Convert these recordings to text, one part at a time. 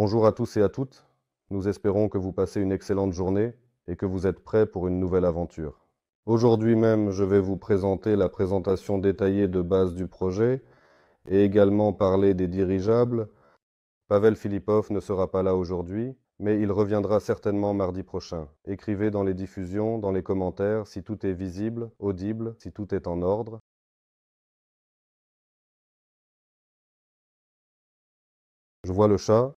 Bonjour à tous et à toutes. Nous espérons que vous passez une excellente journée et que vous êtes prêts pour une nouvelle aventure. Aujourd'hui même, je vais vous présenter la présentation détaillée de base du projet et également parler des dirigeables. Pavel Filipov ne sera pas là aujourd'hui, mais il reviendra certainement mardi prochain. Écrivez dans les diffusions, dans les commentaires, si tout est visible, audible, si tout est en ordre. Je vois le chat.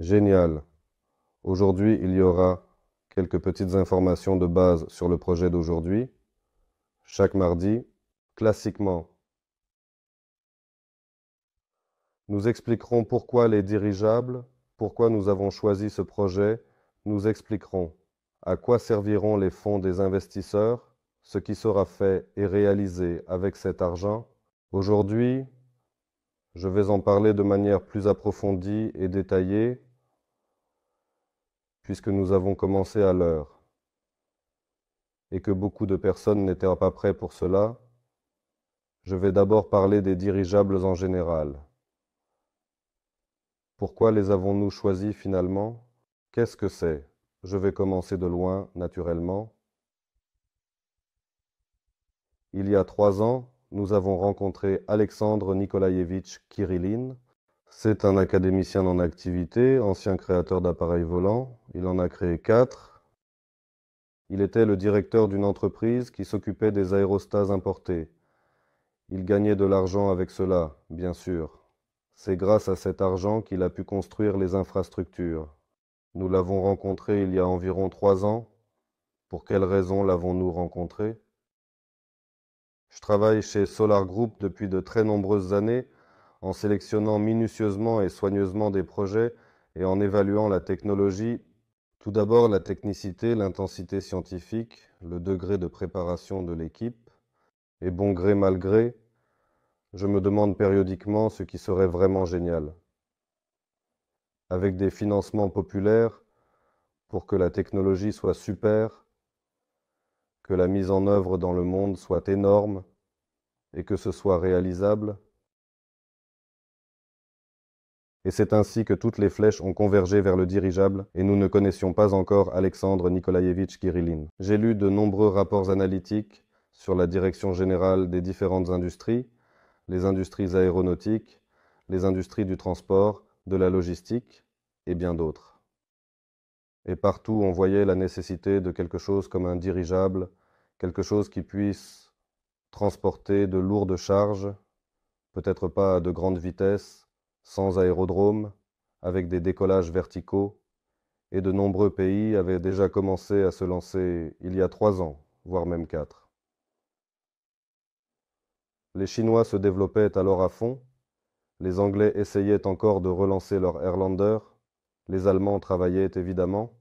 Génial. Aujourd'hui, il y aura quelques petites informations de base sur le projet d'aujourd'hui. Chaque mardi, classiquement, nous expliquerons pourquoi les dirigeables, pourquoi nous avons choisi ce projet, nous expliquerons à quoi serviront les fonds des investisseurs, ce qui sera fait et réalisé avec cet argent. Aujourd'hui, je vais en parler de manière plus approfondie et détaillée puisque nous avons commencé à l'heure, et que beaucoup de personnes n'étaient pas prêtes pour cela, je vais d'abord parler des dirigeables en général. Pourquoi les avons-nous choisis finalement Qu'est-ce que c'est Je vais commencer de loin, naturellement. Il y a trois ans, nous avons rencontré Alexandre Nikolaïevitch Kirillin, c'est un académicien en activité, ancien créateur d'appareils volants. Il en a créé quatre. Il était le directeur d'une entreprise qui s'occupait des aérostats importés. Il gagnait de l'argent avec cela, bien sûr. C'est grâce à cet argent qu'il a pu construire les infrastructures. Nous l'avons rencontré il y a environ trois ans. Pour quelles raisons l'avons-nous rencontré Je travaille chez Solar Group depuis de très nombreuses années en sélectionnant minutieusement et soigneusement des projets et en évaluant la technologie, tout d'abord la technicité, l'intensité scientifique, le degré de préparation de l'équipe, et bon gré mal gré, je me demande périodiquement ce qui serait vraiment génial. Avec des financements populaires, pour que la technologie soit super, que la mise en œuvre dans le monde soit énorme et que ce soit réalisable, et c'est ainsi que toutes les flèches ont convergé vers le dirigeable, et nous ne connaissions pas encore Alexandre Nikolaïevitch Kirillin. J'ai lu de nombreux rapports analytiques sur la direction générale des différentes industries, les industries aéronautiques, les industries du transport, de la logistique, et bien d'autres. Et partout on voyait la nécessité de quelque chose comme un dirigeable, quelque chose qui puisse transporter de lourdes charges, peut-être pas à de grandes vitesses, sans aérodrome, avec des décollages verticaux, et de nombreux pays avaient déjà commencé à se lancer il y a trois ans, voire même quatre. Les Chinois se développaient alors à fond, les Anglais essayaient encore de relancer leur Airlander, les Allemands travaillaient évidemment,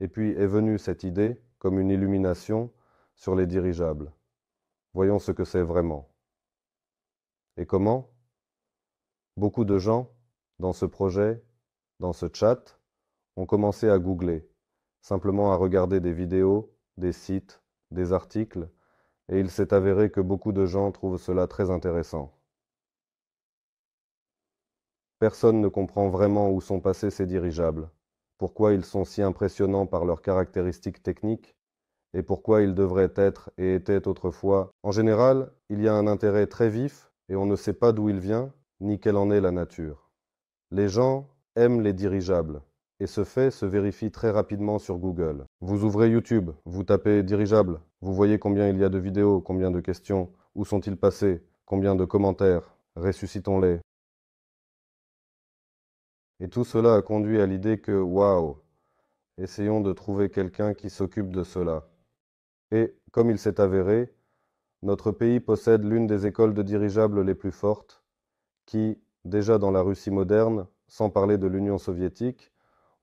et puis est venue cette idée, comme une illumination, sur les dirigeables. Voyons ce que c'est vraiment. Et comment Beaucoup de gens, dans ce projet, dans ce chat, ont commencé à googler, simplement à regarder des vidéos, des sites, des articles, et il s'est avéré que beaucoup de gens trouvent cela très intéressant. Personne ne comprend vraiment où sont passés ces dirigeables, pourquoi ils sont si impressionnants par leurs caractéristiques techniques, et pourquoi ils devraient être et étaient autrefois. En général, il y a un intérêt très vif, et on ne sait pas d'où il vient, ni quelle en est la nature. Les gens aiment les dirigeables, et ce fait se vérifie très rapidement sur Google. Vous ouvrez YouTube, vous tapez dirigeable, vous voyez combien il y a de vidéos, combien de questions, où sont-ils passés, combien de commentaires, ressuscitons-les. Et tout cela a conduit à l'idée que, waouh, essayons de trouver quelqu'un qui s'occupe de cela. Et, comme il s'est avéré, notre pays possède l'une des écoles de dirigeables les plus fortes, qui, déjà dans la Russie moderne, sans parler de l'Union soviétique,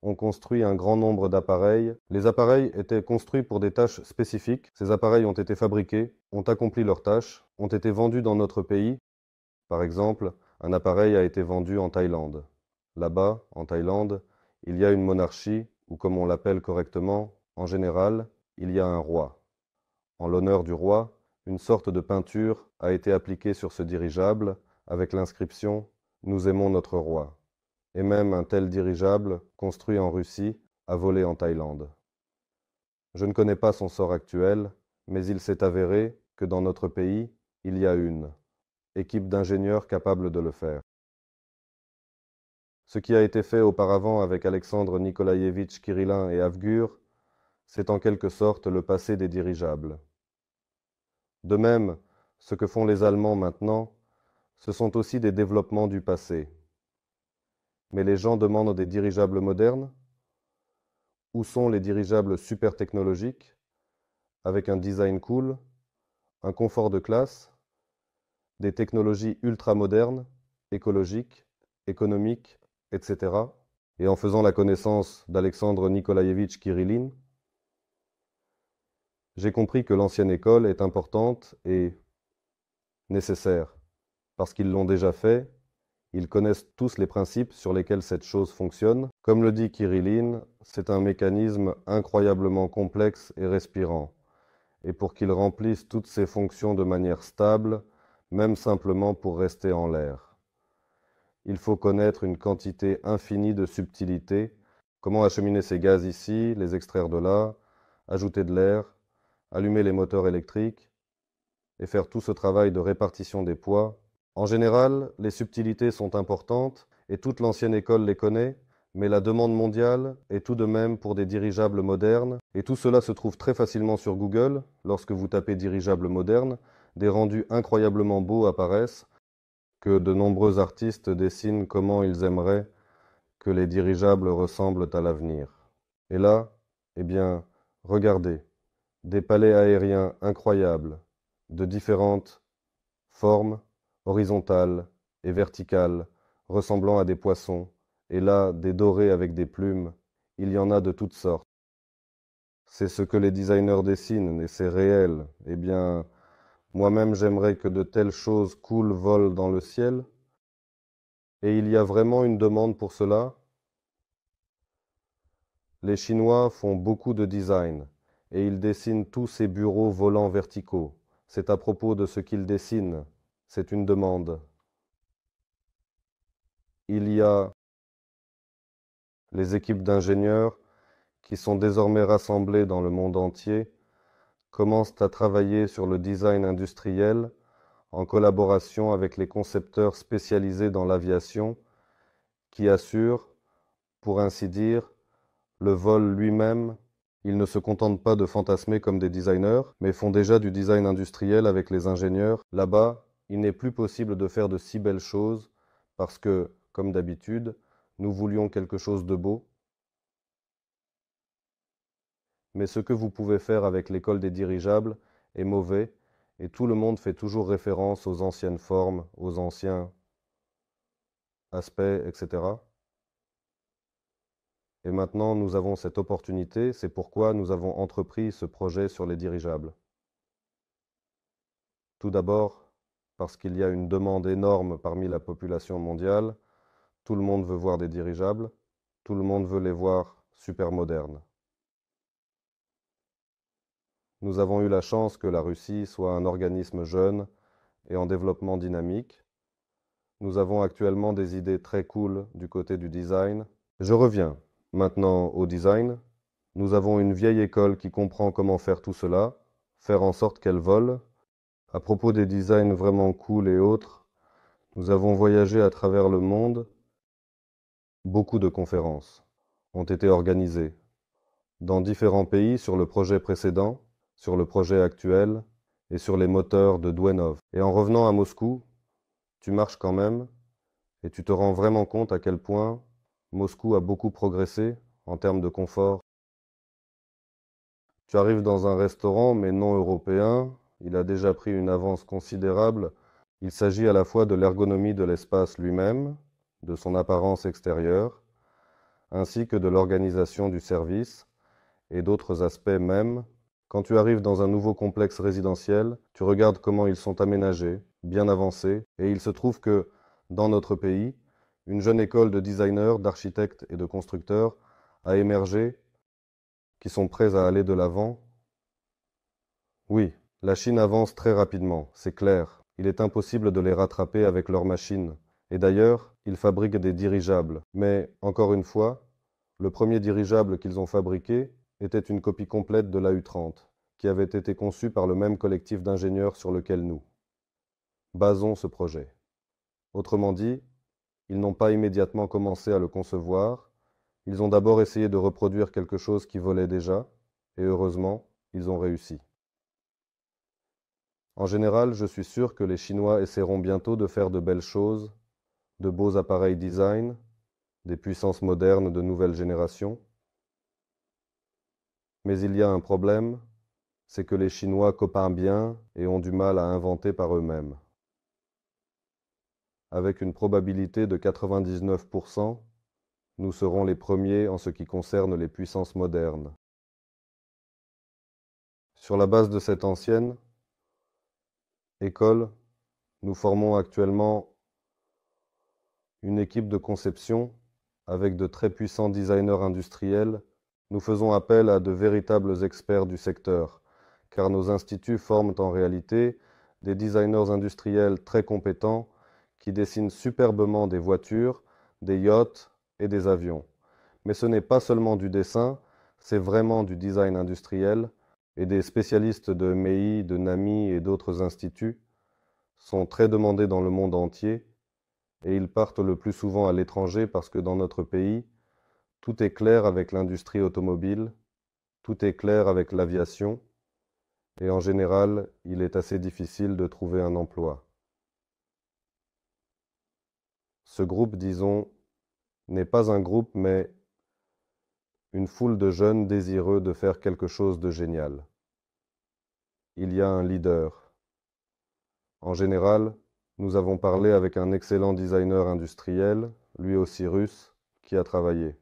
ont construit un grand nombre d'appareils. Les appareils étaient construits pour des tâches spécifiques. Ces appareils ont été fabriqués, ont accompli leurs tâches, ont été vendus dans notre pays. Par exemple, un appareil a été vendu en Thaïlande. Là-bas, en Thaïlande, il y a une monarchie, ou comme on l'appelle correctement, en général, il y a un roi. En l'honneur du roi, une sorte de peinture a été appliquée sur ce dirigeable, avec l'inscription Nous aimons notre roi. Et même un tel dirigeable, construit en Russie, a volé en Thaïlande. Je ne connais pas son sort actuel, mais il s'est avéré que dans notre pays, il y a une équipe d'ingénieurs capables de le faire. Ce qui a été fait auparavant avec Alexandre Nikolaïevitch Kirillin et Avgur, c'est en quelque sorte le passé des dirigeables. De même, ce que font les Allemands maintenant, ce sont aussi des développements du passé. Mais les gens demandent des dirigeables modernes Où sont les dirigeables super technologiques Avec un design cool, un confort de classe, des technologies ultra-modernes, écologiques, économiques, etc. Et en faisant la connaissance d'Alexandre Nikolaevitch Kirillin, j'ai compris que l'ancienne école est importante et nécessaire parce qu'ils l'ont déjà fait, ils connaissent tous les principes sur lesquels cette chose fonctionne. Comme le dit Kirillin, c'est un mécanisme incroyablement complexe et respirant. Et pour qu'il remplisse toutes ses fonctions de manière stable, même simplement pour rester en l'air. Il faut connaître une quantité infinie de subtilités, comment acheminer ces gaz ici, les extraire de là, ajouter de l'air, allumer les moteurs électriques, et faire tout ce travail de répartition des poids en général, les subtilités sont importantes, et toute l'ancienne école les connaît, mais la demande mondiale est tout de même pour des dirigeables modernes, et tout cela se trouve très facilement sur Google, lorsque vous tapez dirigeable moderne, des rendus incroyablement beaux apparaissent, que de nombreux artistes dessinent comment ils aimeraient que les dirigeables ressemblent à l'avenir. Et là, eh bien, regardez, des palais aériens incroyables, de différentes formes, horizontales et verticales, ressemblant à des poissons, et là des dorés avec des plumes, il y en a de toutes sortes. C'est ce que les designers dessinent, et c'est réel. Eh bien, moi-même j'aimerais que de telles choses coulent, volent dans le ciel. Et il y a vraiment une demande pour cela Les Chinois font beaucoup de design, et ils dessinent tous ces bureaux volants verticaux. C'est à propos de ce qu'ils dessinent c'est une demande. Il y a les équipes d'ingénieurs qui sont désormais rassemblées dans le monde entier commencent à travailler sur le design industriel en collaboration avec les concepteurs spécialisés dans l'aviation qui assurent, pour ainsi dire, le vol lui-même. Ils ne se contentent pas de fantasmer comme des designers, mais font déjà du design industriel avec les ingénieurs là-bas il n'est plus possible de faire de si belles choses parce que, comme d'habitude, nous voulions quelque chose de beau. Mais ce que vous pouvez faire avec l'école des dirigeables est mauvais, et tout le monde fait toujours référence aux anciennes formes, aux anciens aspects, etc. Et maintenant, nous avons cette opportunité, c'est pourquoi nous avons entrepris ce projet sur les dirigeables. Tout d'abord, parce qu'il y a une demande énorme parmi la population mondiale. Tout le monde veut voir des dirigeables, tout le monde veut les voir super modernes. Nous avons eu la chance que la Russie soit un organisme jeune et en développement dynamique. Nous avons actuellement des idées très cool du côté du design. Je reviens maintenant au design. Nous avons une vieille école qui comprend comment faire tout cela, faire en sorte qu'elle vole, à propos des designs vraiment cool et autres, nous avons voyagé à travers le monde. Beaucoup de conférences ont été organisées dans différents pays sur le projet précédent, sur le projet actuel et sur les moteurs de Dwenov. Et en revenant à Moscou, tu marches quand même et tu te rends vraiment compte à quel point Moscou a beaucoup progressé en termes de confort. Tu arrives dans un restaurant mais non européen, il a déjà pris une avance considérable. Il s'agit à la fois de l'ergonomie de l'espace lui-même, de son apparence extérieure, ainsi que de l'organisation du service et d'autres aspects même. Quand tu arrives dans un nouveau complexe résidentiel, tu regardes comment ils sont aménagés, bien avancés, et il se trouve que, dans notre pays, une jeune école de designers, d'architectes et de constructeurs a émergé, qui sont prêts à aller de l'avant. Oui, la Chine avance très rapidement, c'est clair. Il est impossible de les rattraper avec leurs machines. Et d'ailleurs, ils fabriquent des dirigeables. Mais, encore une fois, le premier dirigeable qu'ils ont fabriqué était une copie complète de l'AU-30, qui avait été conçu par le même collectif d'ingénieurs sur lequel nous. Basons ce projet. Autrement dit, ils n'ont pas immédiatement commencé à le concevoir, ils ont d'abord essayé de reproduire quelque chose qui volait déjà, et heureusement, ils ont réussi. En général, je suis sûr que les Chinois essaieront bientôt de faire de belles choses, de beaux appareils design, des puissances modernes de nouvelle génération. Mais il y a un problème, c'est que les Chinois copient bien et ont du mal à inventer par eux-mêmes. Avec une probabilité de 99%, nous serons les premiers en ce qui concerne les puissances modernes. Sur la base de cette ancienne, École, nous formons actuellement une équipe de conception avec de très puissants designers industriels. Nous faisons appel à de véritables experts du secteur, car nos instituts forment en réalité des designers industriels très compétents qui dessinent superbement des voitures, des yachts et des avions. Mais ce n'est pas seulement du dessin, c'est vraiment du design industriel, et des spécialistes de MEI, de NAMI et d'autres instituts sont très demandés dans le monde entier et ils partent le plus souvent à l'étranger parce que dans notre pays, tout est clair avec l'industrie automobile, tout est clair avec l'aviation et en général, il est assez difficile de trouver un emploi. Ce groupe, disons, n'est pas un groupe mais une foule de jeunes désireux de faire quelque chose de génial. Il y a un leader. En général, nous avons parlé avec un excellent designer industriel, lui aussi russe, qui a travaillé.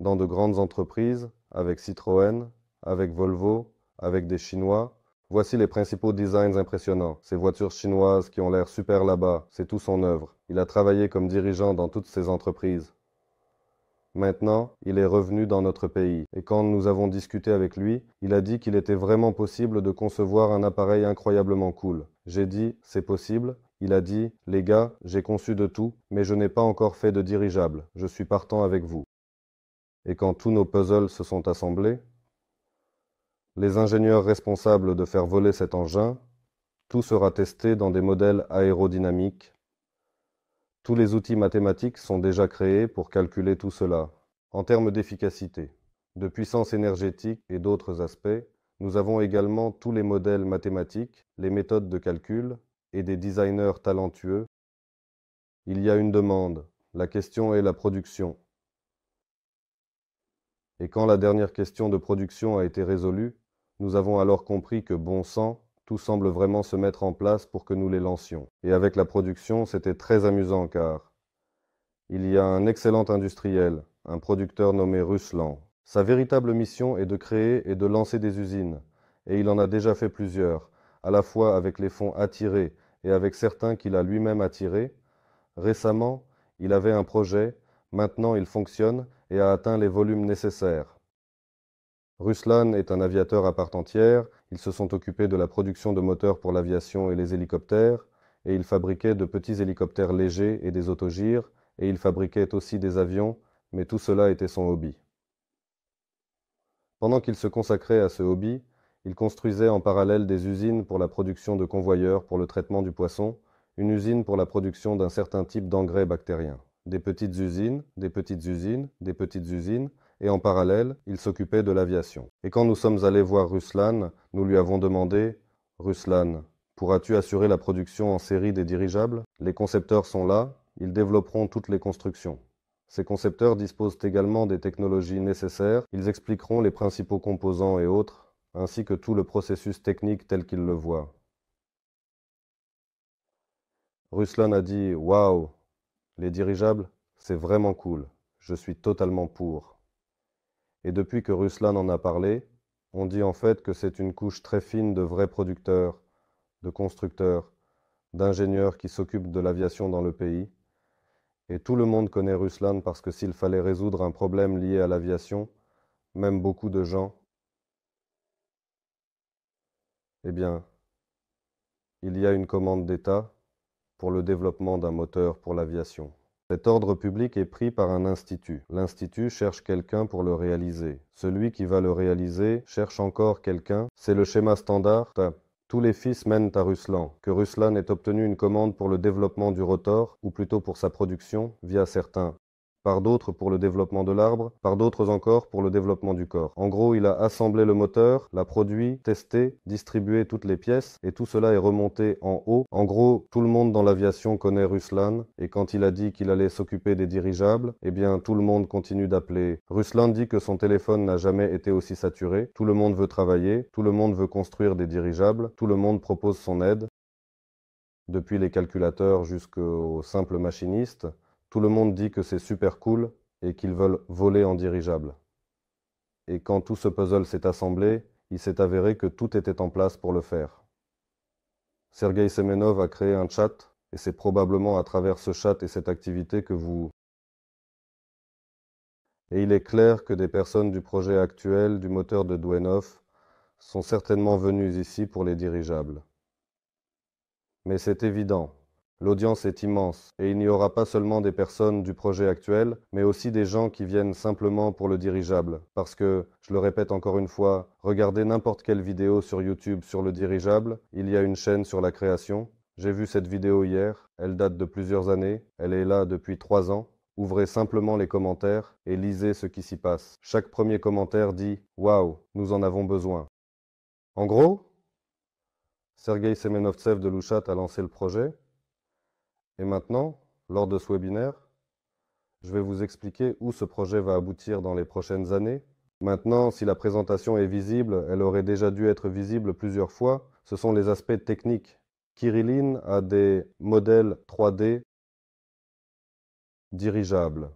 Dans de grandes entreprises, avec Citroën, avec Volvo, avec des Chinois, voici les principaux designs impressionnants. Ces voitures chinoises qui ont l'air super là-bas, c'est tout son œuvre. Il a travaillé comme dirigeant dans toutes ces entreprises. Maintenant, il est revenu dans notre pays, et quand nous avons discuté avec lui, il a dit qu'il était vraiment possible de concevoir un appareil incroyablement cool. J'ai dit, c'est possible. Il a dit, les gars, j'ai conçu de tout, mais je n'ai pas encore fait de dirigeable, je suis partant avec vous. Et quand tous nos puzzles se sont assemblés, les ingénieurs responsables de faire voler cet engin, tout sera testé dans des modèles aérodynamiques, tous les outils mathématiques sont déjà créés pour calculer tout cela. En termes d'efficacité, de puissance énergétique et d'autres aspects, nous avons également tous les modèles mathématiques, les méthodes de calcul et des designers talentueux. Il y a une demande. La question est la production. Et quand la dernière question de production a été résolue, nous avons alors compris que bon sang tout semble vraiment se mettre en place pour que nous les lancions. Et avec la production, c'était très amusant car il y a un excellent industriel, un producteur nommé Ruslan. Sa véritable mission est de créer et de lancer des usines, et il en a déjà fait plusieurs, à la fois avec les fonds attirés et avec certains qu'il a lui-même attirés. Récemment, il avait un projet, maintenant il fonctionne et a atteint les volumes nécessaires. Ruslan est un aviateur à part entière, ils se sont occupés de la production de moteurs pour l'aviation et les hélicoptères, et il fabriquait de petits hélicoptères légers et des autogires, et il fabriquait aussi des avions, mais tout cela était son hobby. Pendant qu'il se consacrait à ce hobby, il construisait en parallèle des usines pour la production de convoyeurs pour le traitement du poisson, une usine pour la production d'un certain type d'engrais bactérien. Des petites usines, des petites usines, des petites usines, et en parallèle, il s'occupait de l'aviation. Et quand nous sommes allés voir Ruslan, nous lui avons demandé Ruslan, pourras-tu assurer la production en série des dirigeables Les concepteurs sont là, ils développeront toutes les constructions. Ces concepteurs disposent également des technologies nécessaires, ils expliqueront les principaux composants et autres, ainsi que tout le processus technique tel qu'ils le voient. Ruslan a dit Waouh, les dirigeables, c'est vraiment cool, je suis totalement pour. Et depuis que Ruslan en a parlé, on dit en fait que c'est une couche très fine de vrais producteurs, de constructeurs, d'ingénieurs qui s'occupent de l'aviation dans le pays. Et tout le monde connaît Ruslan parce que s'il fallait résoudre un problème lié à l'aviation, même beaucoup de gens, eh bien, il y a une commande d'État pour le développement d'un moteur pour l'aviation. Cet ordre public est pris par un institut. L'institut cherche quelqu'un pour le réaliser. Celui qui va le réaliser cherche encore quelqu'un. C'est le schéma standard. Tous les fils mènent à Ruslan. Que Ruslan ait obtenu une commande pour le développement du rotor, ou plutôt pour sa production, via certains d'autres pour le développement de l'arbre, par d'autres encore pour le développement du corps. En gros, il a assemblé le moteur, l'a produit, testé, distribué toutes les pièces, et tout cela est remonté en haut. En gros, tout le monde dans l'aviation connaît Ruslan, et quand il a dit qu'il allait s'occuper des dirigeables, eh bien tout le monde continue d'appeler. Ruslan dit que son téléphone n'a jamais été aussi saturé, tout le monde veut travailler, tout le monde veut construire des dirigeables, tout le monde propose son aide, depuis les calculateurs jusqu'aux simples machinistes. Tout le monde dit que c'est super cool et qu'ils veulent voler en dirigeable. Et quand tout ce puzzle s'est assemblé, il s'est avéré que tout était en place pour le faire. Sergei Semenov a créé un chat, et c'est probablement à travers ce chat et cette activité que vous... Et il est clair que des personnes du projet actuel du moteur de Douenov sont certainement venues ici pour les dirigeables. Mais c'est évident, L'audience est immense, et il n'y aura pas seulement des personnes du projet actuel, mais aussi des gens qui viennent simplement pour le dirigeable. Parce que, je le répète encore une fois, regardez n'importe quelle vidéo sur YouTube sur le dirigeable, il y a une chaîne sur la création. J'ai vu cette vidéo hier, elle date de plusieurs années, elle est là depuis trois ans. Ouvrez simplement les commentaires et lisez ce qui s'y passe. Chaque premier commentaire dit Waouh, nous en avons besoin. En gros, Sergei Semenovtsev de Louchat a lancé le projet. Et maintenant, lors de ce webinaire, je vais vous expliquer où ce projet va aboutir dans les prochaines années. Maintenant, si la présentation est visible, elle aurait déjà dû être visible plusieurs fois, ce sont les aspects techniques. Kirilline a des modèles 3D dirigeables.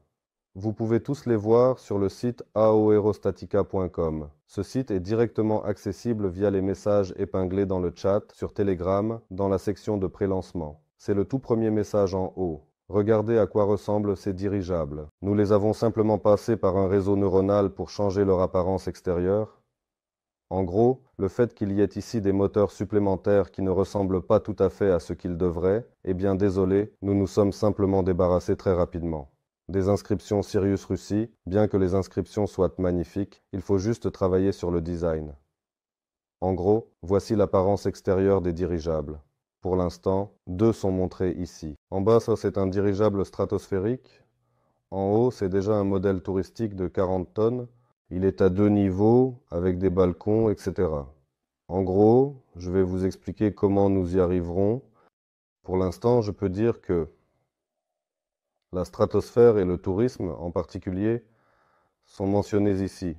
Vous pouvez tous les voir sur le site aoerostatica.com. Ce site est directement accessible via les messages épinglés dans le chat, sur Telegram, dans la section de prélancement. C'est le tout premier message en haut. Regardez à quoi ressemblent ces dirigeables. Nous les avons simplement passés par un réseau neuronal pour changer leur apparence extérieure. En gros, le fait qu'il y ait ici des moteurs supplémentaires qui ne ressemblent pas tout à fait à ce qu'ils devraient, eh bien désolé, nous nous sommes simplement débarrassés très rapidement. Des inscriptions Sirius Russie, bien que les inscriptions soient magnifiques, il faut juste travailler sur le design. En gros, voici l'apparence extérieure des dirigeables. Pour l'instant, deux sont montrés ici. En bas, ça c'est un dirigeable stratosphérique. En haut, c'est déjà un modèle touristique de 40 tonnes. Il est à deux niveaux, avec des balcons, etc. En gros, je vais vous expliquer comment nous y arriverons. Pour l'instant, je peux dire que la stratosphère et le tourisme en particulier sont mentionnés ici.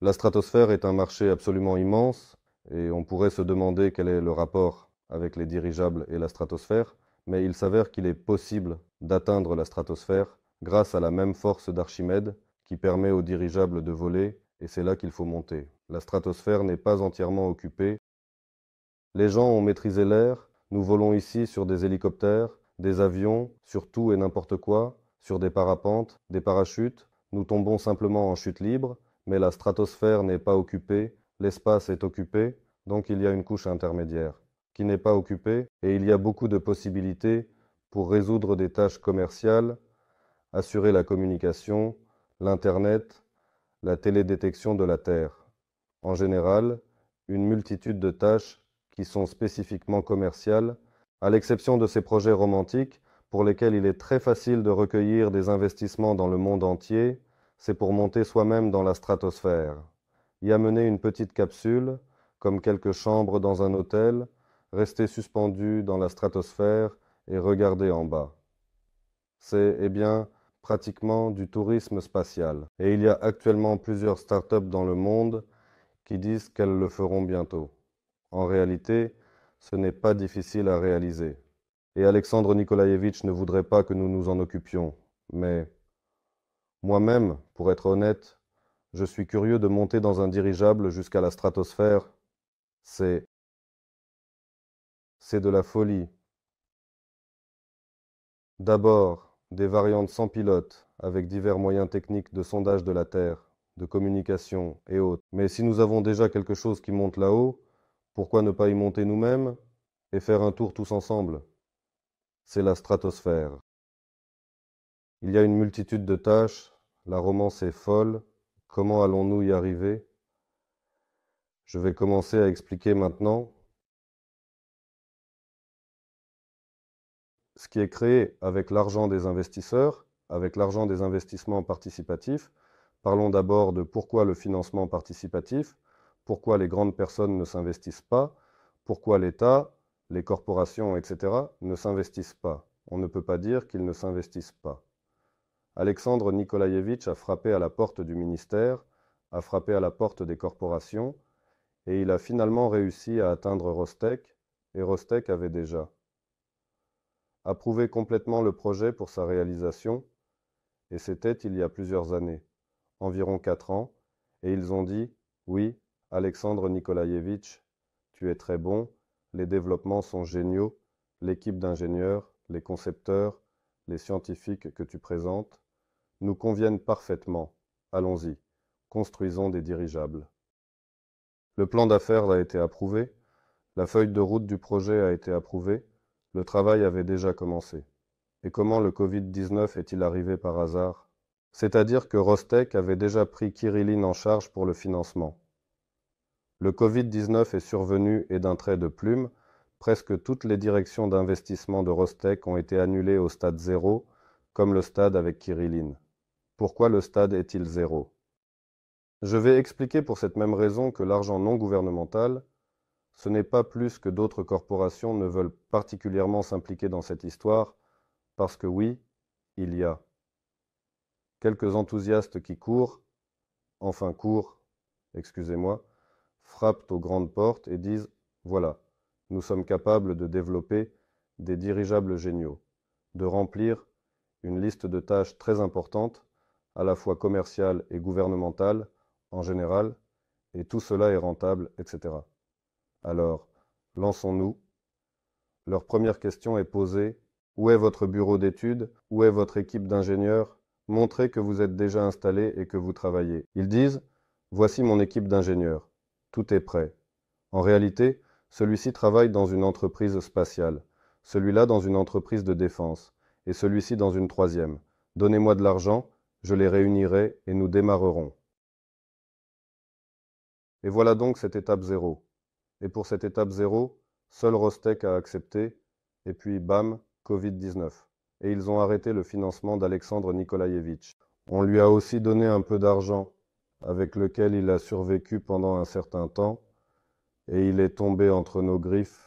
La stratosphère est un marché absolument immense et on pourrait se demander quel est le rapport avec les dirigeables et la stratosphère, mais il s'avère qu'il est possible d'atteindre la stratosphère grâce à la même force d'Archimède qui permet aux dirigeables de voler, et c'est là qu'il faut monter. La stratosphère n'est pas entièrement occupée. Les gens ont maîtrisé l'air, nous volons ici sur des hélicoptères, des avions, sur tout et n'importe quoi, sur des parapentes, des parachutes, nous tombons simplement en chute libre, mais la stratosphère n'est pas occupée, l'espace est occupé, donc il y a une couche intermédiaire qui n'est pas occupé et il y a beaucoup de possibilités pour résoudre des tâches commerciales, assurer la communication, l'Internet, la télédétection de la Terre. En général, une multitude de tâches qui sont spécifiquement commerciales, à l'exception de ces projets romantiques pour lesquels il est très facile de recueillir des investissements dans le monde entier, c'est pour monter soi-même dans la stratosphère, y amener une petite capsule, comme quelques chambres dans un hôtel, rester suspendu dans la stratosphère et regarder en bas. C'est, eh bien, pratiquement du tourisme spatial. Et il y a actuellement plusieurs startups dans le monde qui disent qu'elles le feront bientôt. En réalité, ce n'est pas difficile à réaliser. Et Alexandre Nikolaevitch ne voudrait pas que nous nous en occupions. Mais moi-même, pour être honnête, je suis curieux de monter dans un dirigeable jusqu'à la stratosphère. C'est c'est de la folie. D'abord, des variantes sans pilote, avec divers moyens techniques de sondage de la Terre, de communication et autres. Mais si nous avons déjà quelque chose qui monte là-haut, pourquoi ne pas y monter nous-mêmes et faire un tour tous ensemble C'est la stratosphère. Il y a une multitude de tâches, la romance est folle, comment allons-nous y arriver Je vais commencer à expliquer maintenant, ce qui est créé avec l'argent des investisseurs, avec l'argent des investissements participatifs. Parlons d'abord de pourquoi le financement participatif, pourquoi les grandes personnes ne s'investissent pas, pourquoi l'État, les corporations, etc. ne s'investissent pas. On ne peut pas dire qu'ils ne s'investissent pas. Alexandre Nikolaevitch a frappé à la porte du ministère, a frappé à la porte des corporations, et il a finalement réussi à atteindre Rostec, et Rostec avait déjà approuvé complètement le projet pour sa réalisation, et c'était il y a plusieurs années, environ quatre ans, et ils ont dit Oui, Alexandre Nikolaïevitch, tu es très bon, les développements sont géniaux, l'équipe d'ingénieurs, les concepteurs, les scientifiques que tu présentes, nous conviennent parfaitement. Allons-y, construisons des dirigeables. Le plan d'affaires a été approuvé, la feuille de route du projet a été approuvée, le travail avait déjà commencé. Et comment le Covid-19 est-il arrivé par hasard C'est-à-dire que Rostec avait déjà pris Kirillin en charge pour le financement. Le Covid-19 est survenu et d'un trait de plume, presque toutes les directions d'investissement de Rostec ont été annulées au stade zéro, comme le stade avec Kirillin. Pourquoi le stade est-il zéro Je vais expliquer pour cette même raison que l'argent non gouvernemental, ce n'est pas plus que d'autres corporations ne veulent particulièrement s'impliquer dans cette histoire, parce que oui, il y a quelques enthousiastes qui courent, enfin courent, excusez-moi, frappent aux grandes portes et disent Voilà, nous sommes capables de développer des dirigeables géniaux, de remplir une liste de tâches très importante, à la fois commerciale et gouvernementale, en général, et tout cela est rentable, etc. Alors, lançons-nous. Leur première question est posée. Où est votre bureau d'études Où est votre équipe d'ingénieurs Montrez que vous êtes déjà installé et que vous travaillez. Ils disent Voici mon équipe d'ingénieurs. Tout est prêt. En réalité, celui-ci travaille dans une entreprise spatiale, celui-là dans une entreprise de défense, et celui-ci dans une troisième. Donnez-moi de l'argent, je les réunirai et nous démarrerons. Et voilà donc cette étape zéro. Et pour cette étape zéro, seul Rostec a accepté, et puis bam, Covid-19. Et ils ont arrêté le financement d'Alexandre Nikolaevitch. On lui a aussi donné un peu d'argent, avec lequel il a survécu pendant un certain temps, et il est tombé entre nos griffes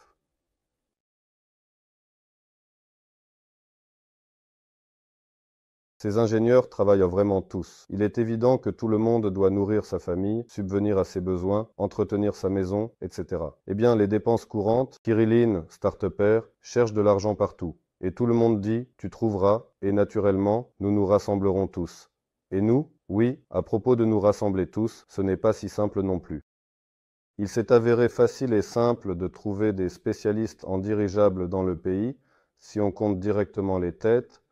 Ces ingénieurs travaillent vraiment tous. Il est évident que tout le monde doit nourrir sa famille, subvenir à ses besoins, entretenir sa maison, etc. Eh bien, les dépenses courantes, Kirilline, start cherchent de l'argent partout. Et tout le monde dit, tu trouveras, et naturellement, nous nous rassemblerons tous. Et nous Oui, à propos de nous rassembler tous, ce n'est pas si simple non plus. Il s'est avéré facile et simple de trouver des spécialistes en dirigeables dans le pays, si on compte directement les têtes,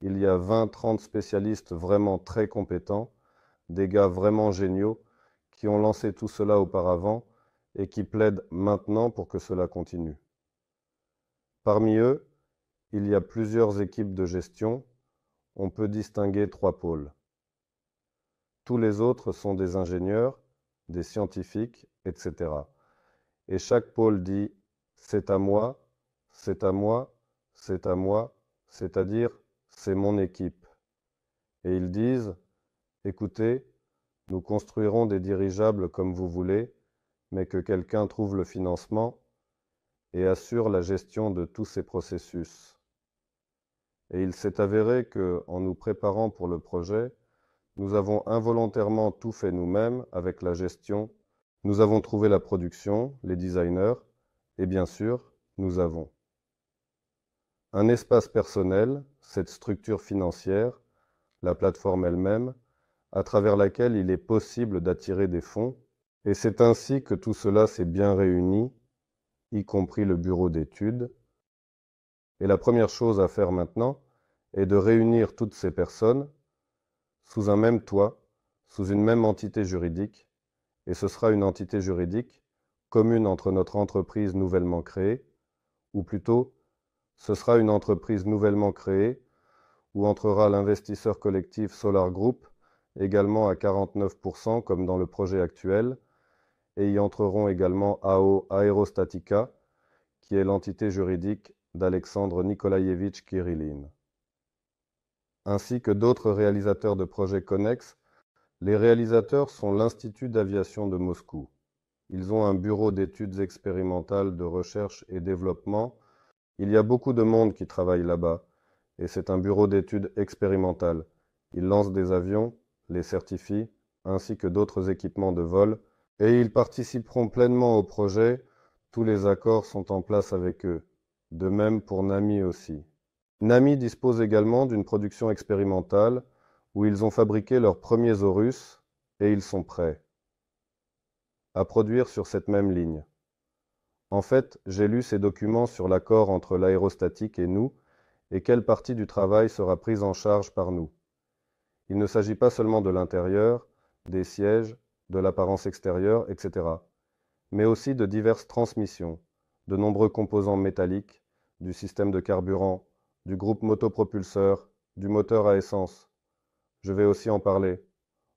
il y a 20-30 spécialistes vraiment très compétents, des gars vraiment géniaux, qui ont lancé tout cela auparavant et qui plaident maintenant pour que cela continue. Parmi eux, il y a plusieurs équipes de gestion. On peut distinguer trois pôles. Tous les autres sont des ingénieurs, des scientifiques, etc. Et chaque pôle dit ⁇ c'est à moi, c'est à moi, c'est à moi ⁇ c'est-à-dire c'est mon équipe. Et ils disent, écoutez, nous construirons des dirigeables comme vous voulez, mais que quelqu'un trouve le financement et assure la gestion de tous ces processus. Et il s'est avéré que, en nous préparant pour le projet, nous avons involontairement tout fait nous-mêmes avec la gestion, nous avons trouvé la production, les designers, et bien sûr, nous avons. Un espace personnel, cette structure financière, la plateforme elle-même, à travers laquelle il est possible d'attirer des fonds, et c'est ainsi que tout cela s'est bien réuni, y compris le bureau d'études. Et la première chose à faire maintenant est de réunir toutes ces personnes sous un même toit, sous une même entité juridique, et ce sera une entité juridique commune entre notre entreprise nouvellement créée, ou plutôt ce sera une entreprise nouvellement créée où entrera l'investisseur collectif Solar Group, également à 49% comme dans le projet actuel, et y entreront également AO Aerostatica, qui est l'entité juridique d'Alexandre Nikolaïevitch Kirilin. Ainsi que d'autres réalisateurs de projets connexes, les réalisateurs sont l'Institut d'aviation de Moscou. Ils ont un bureau d'études expérimentales de recherche et développement il y a beaucoup de monde qui travaille là-bas, et c'est un bureau d'études expérimental. Ils lancent des avions, les certifient, ainsi que d'autres équipements de vol, et ils participeront pleinement au projet. Tous les accords sont en place avec eux. De même pour NAMI aussi. NAMI dispose également d'une production expérimentale où ils ont fabriqué leurs premiers Horus et ils sont prêts à produire sur cette même ligne. En fait, j'ai lu ces documents sur l'accord entre l'aérostatique et nous, et quelle partie du travail sera prise en charge par nous. Il ne s'agit pas seulement de l'intérieur, des sièges, de l'apparence extérieure, etc., mais aussi de diverses transmissions, de nombreux composants métalliques, du système de carburant, du groupe motopropulseur, du moteur à essence. Je vais aussi en parler.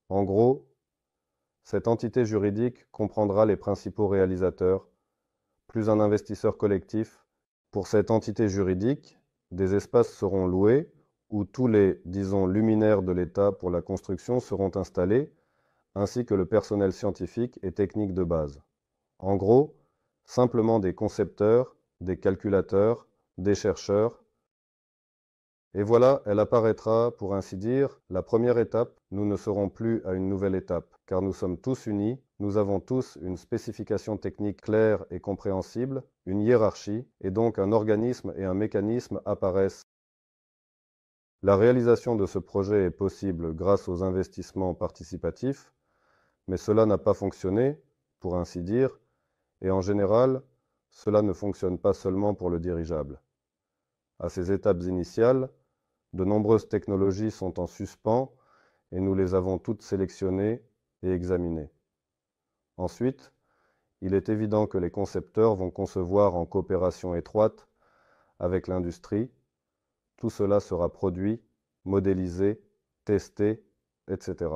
En gros, cette entité juridique comprendra les principaux réalisateurs, plus un investisseur collectif. Pour cette entité juridique, des espaces seront loués où tous les, disons, luminaires de l'État pour la construction seront installés, ainsi que le personnel scientifique et technique de base. En gros, simplement des concepteurs, des calculateurs, des chercheurs et voilà, elle apparaîtra, pour ainsi dire, la première étape, nous ne serons plus à une nouvelle étape, car nous sommes tous unis, nous avons tous une spécification technique claire et compréhensible, une hiérarchie, et donc un organisme et un mécanisme apparaissent. La réalisation de ce projet est possible grâce aux investissements participatifs, mais cela n'a pas fonctionné, pour ainsi dire, et en général, cela ne fonctionne pas seulement pour le dirigeable. À ces étapes initiales, de nombreuses technologies sont en suspens et nous les avons toutes sélectionnées et examinées. Ensuite, il est évident que les concepteurs vont concevoir en coopération étroite avec l'industrie. Tout cela sera produit, modélisé, testé, etc.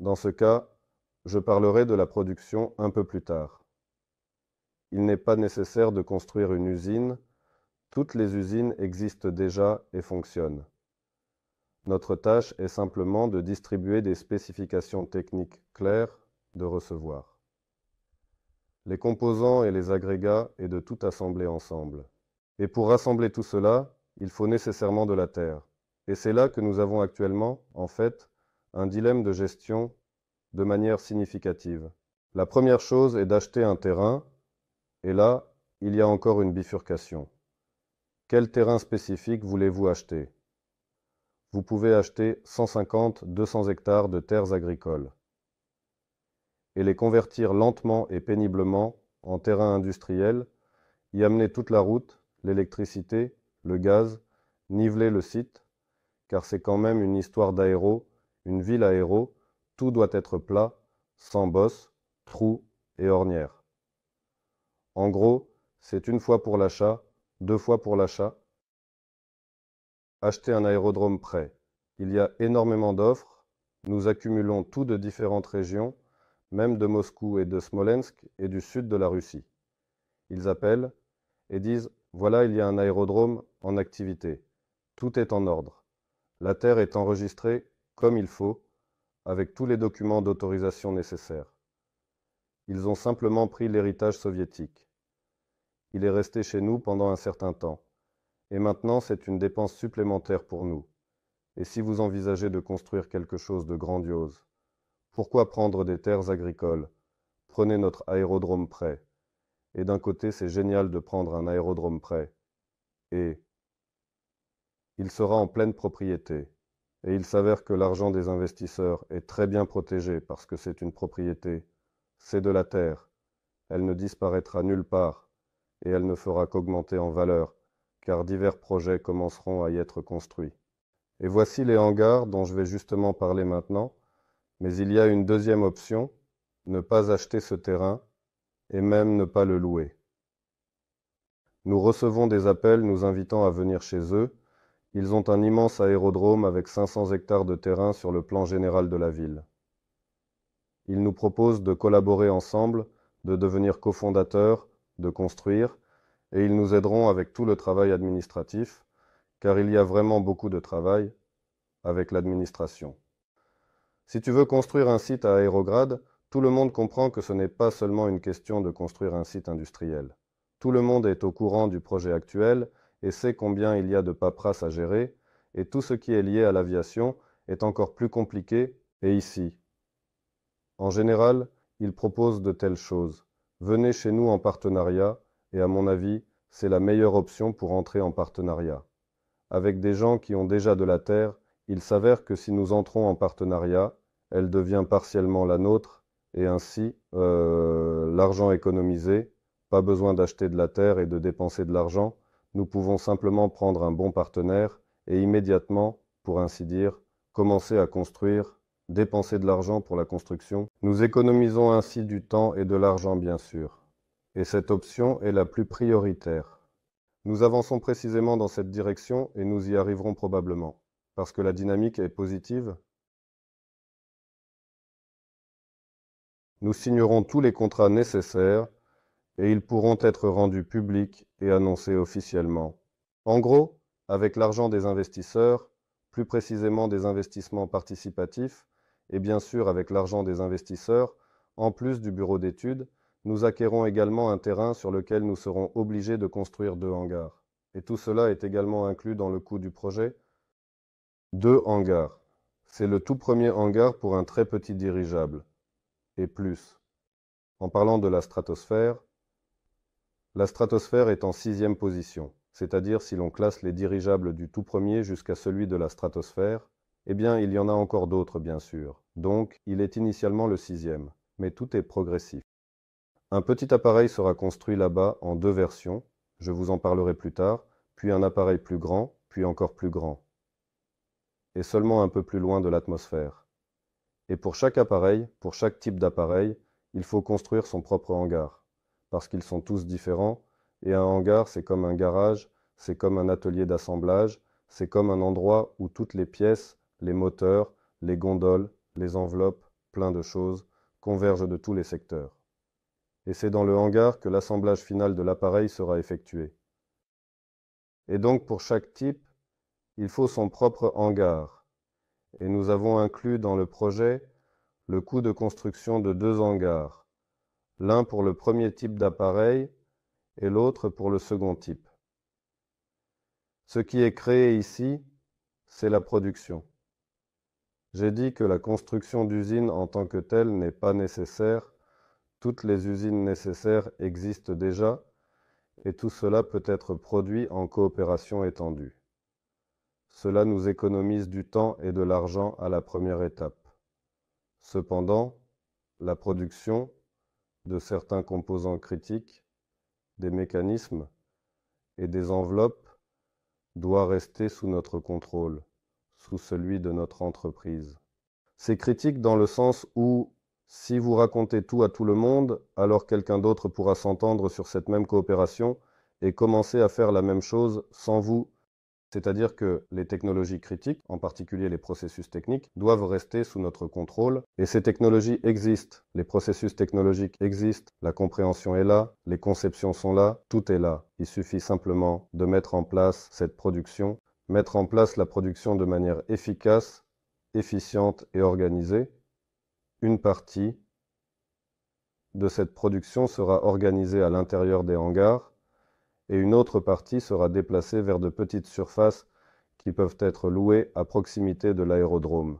Dans ce cas, je parlerai de la production un peu plus tard. Il n'est pas nécessaire de construire une usine toutes les usines existent déjà et fonctionnent. Notre tâche est simplement de distribuer des spécifications techniques claires de recevoir. Les composants et les agrégats et de tout assembler ensemble. Et pour rassembler tout cela, il faut nécessairement de la terre. Et c'est là que nous avons actuellement, en fait, un dilemme de gestion de manière significative. La première chose est d'acheter un terrain, et là, il y a encore une bifurcation. Quel terrain spécifique voulez-vous acheter Vous pouvez acheter 150-200 hectares de terres agricoles et les convertir lentement et péniblement en terrain industriel, y amener toute la route, l'électricité, le gaz, niveler le site, car c'est quand même une histoire d'aéro, une ville aéro, tout doit être plat, sans bosses, trous et ornières. En gros, c'est une fois pour l'achat, deux fois pour l'achat. Acheter un aérodrome prêt. Il y a énormément d'offres. Nous accumulons tout de différentes régions, même de Moscou et de Smolensk et du sud de la Russie. Ils appellent et disent Voilà, il y a un aérodrome en activité. Tout est en ordre. La terre est enregistrée comme il faut, avec tous les documents d'autorisation nécessaires. Ils ont simplement pris l'héritage soviétique. Il est resté chez nous pendant un certain temps. Et maintenant, c'est une dépense supplémentaire pour nous. Et si vous envisagez de construire quelque chose de grandiose, pourquoi prendre des terres agricoles Prenez notre aérodrome prêt. Et d'un côté, c'est génial de prendre un aérodrome prêt. Et il sera en pleine propriété. Et il s'avère que l'argent des investisseurs est très bien protégé parce que c'est une propriété. C'est de la terre. Elle ne disparaîtra nulle part et elle ne fera qu'augmenter en valeur, car divers projets commenceront à y être construits. Et voici les hangars dont je vais justement parler maintenant, mais il y a une deuxième option, ne pas acheter ce terrain, et même ne pas le louer. Nous recevons des appels nous invitant à venir chez eux, ils ont un immense aérodrome avec 500 hectares de terrain sur le plan général de la ville. Ils nous proposent de collaborer ensemble, de devenir cofondateurs, de construire, et ils nous aideront avec tout le travail administratif, car il y a vraiment beaucoup de travail avec l'administration. Si tu veux construire un site à Aérograde, tout le monde comprend que ce n'est pas seulement une question de construire un site industriel. Tout le monde est au courant du projet actuel et sait combien il y a de paperasse à gérer, et tout ce qui est lié à l'aviation est encore plus compliqué, et ici. En général, ils proposent de telles choses. Venez chez nous en partenariat, et à mon avis, c'est la meilleure option pour entrer en partenariat. Avec des gens qui ont déjà de la terre, il s'avère que si nous entrons en partenariat, elle devient partiellement la nôtre, et ainsi, euh, l'argent économisé, pas besoin d'acheter de la terre et de dépenser de l'argent, nous pouvons simplement prendre un bon partenaire et immédiatement, pour ainsi dire, commencer à construire dépenser de l'argent pour la construction. Nous économisons ainsi du temps et de l'argent bien sûr. Et cette option est la plus prioritaire. Nous avançons précisément dans cette direction et nous y arriverons probablement, parce que la dynamique est positive. Nous signerons tous les contrats nécessaires et ils pourront être rendus publics et annoncés officiellement. En gros, avec l'argent des investisseurs, plus précisément des investissements participatifs, et bien sûr avec l'argent des investisseurs, en plus du bureau d'études, nous acquérons également un terrain sur lequel nous serons obligés de construire deux hangars. Et tout cela est également inclus dans le coût du projet. Deux hangars. C'est le tout premier hangar pour un très petit dirigeable. Et plus. En parlant de la stratosphère, la stratosphère est en sixième position, c'est-à-dire si l'on classe les dirigeables du tout premier jusqu'à celui de la stratosphère, eh bien, il y en a encore d'autres, bien sûr. Donc, il est initialement le sixième, mais tout est progressif. Un petit appareil sera construit là-bas en deux versions, je vous en parlerai plus tard, puis un appareil plus grand, puis encore plus grand, et seulement un peu plus loin de l'atmosphère. Et pour chaque appareil, pour chaque type d'appareil, il faut construire son propre hangar, parce qu'ils sont tous différents, et un hangar c'est comme un garage, c'est comme un atelier d'assemblage, c'est comme un endroit où toutes les pièces les moteurs, les gondoles, les enveloppes, plein de choses, convergent de tous les secteurs. Et c'est dans le hangar que l'assemblage final de l'appareil sera effectué. Et donc pour chaque type, il faut son propre hangar. Et nous avons inclus dans le projet le coût de construction de deux hangars, l'un pour le premier type d'appareil et l'autre pour le second type. Ce qui est créé ici, c'est la production. J'ai dit que la construction d'usines en tant que telle n'est pas nécessaire. Toutes les usines nécessaires existent déjà et tout cela peut être produit en coopération étendue. Cela nous économise du temps et de l'argent à la première étape. Cependant, la production de certains composants critiques, des mécanismes et des enveloppes doit rester sous notre contrôle sous celui de notre entreprise. C'est critique dans le sens où si vous racontez tout à tout le monde, alors quelqu'un d'autre pourra s'entendre sur cette même coopération et commencer à faire la même chose sans vous. C'est-à-dire que les technologies critiques, en particulier les processus techniques, doivent rester sous notre contrôle. Et ces technologies existent. Les processus technologiques existent. La compréhension est là. Les conceptions sont là. Tout est là. Il suffit simplement de mettre en place cette production Mettre en place la production de manière efficace, efficiente et organisée. Une partie de cette production sera organisée à l'intérieur des hangars et une autre partie sera déplacée vers de petites surfaces qui peuvent être louées à proximité de l'aérodrome.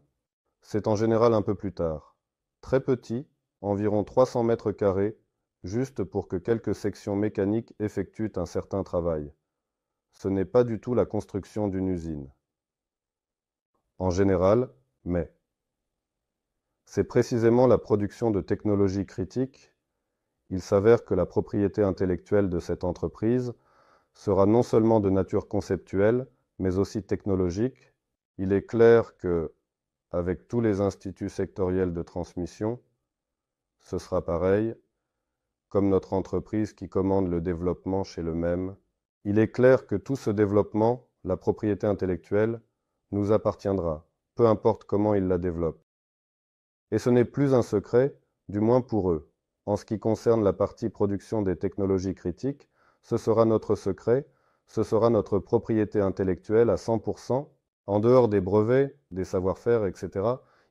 C'est en général un peu plus tard. Très petit, environ 300 mètres carrés, juste pour que quelques sections mécaniques effectuent un certain travail. Ce n'est pas du tout la construction d'une usine. En général, mais. C'est précisément la production de technologies critiques. Il s'avère que la propriété intellectuelle de cette entreprise sera non seulement de nature conceptuelle, mais aussi technologique. Il est clair que, avec tous les instituts sectoriels de transmission, ce sera pareil, comme notre entreprise qui commande le développement chez le même il est clair que tout ce développement, la propriété intellectuelle, nous appartiendra, peu importe comment ils la développent. Et ce n'est plus un secret, du moins pour eux. En ce qui concerne la partie production des technologies critiques, ce sera notre secret, ce sera notre propriété intellectuelle à 100%, en dehors des brevets, des savoir-faire, etc.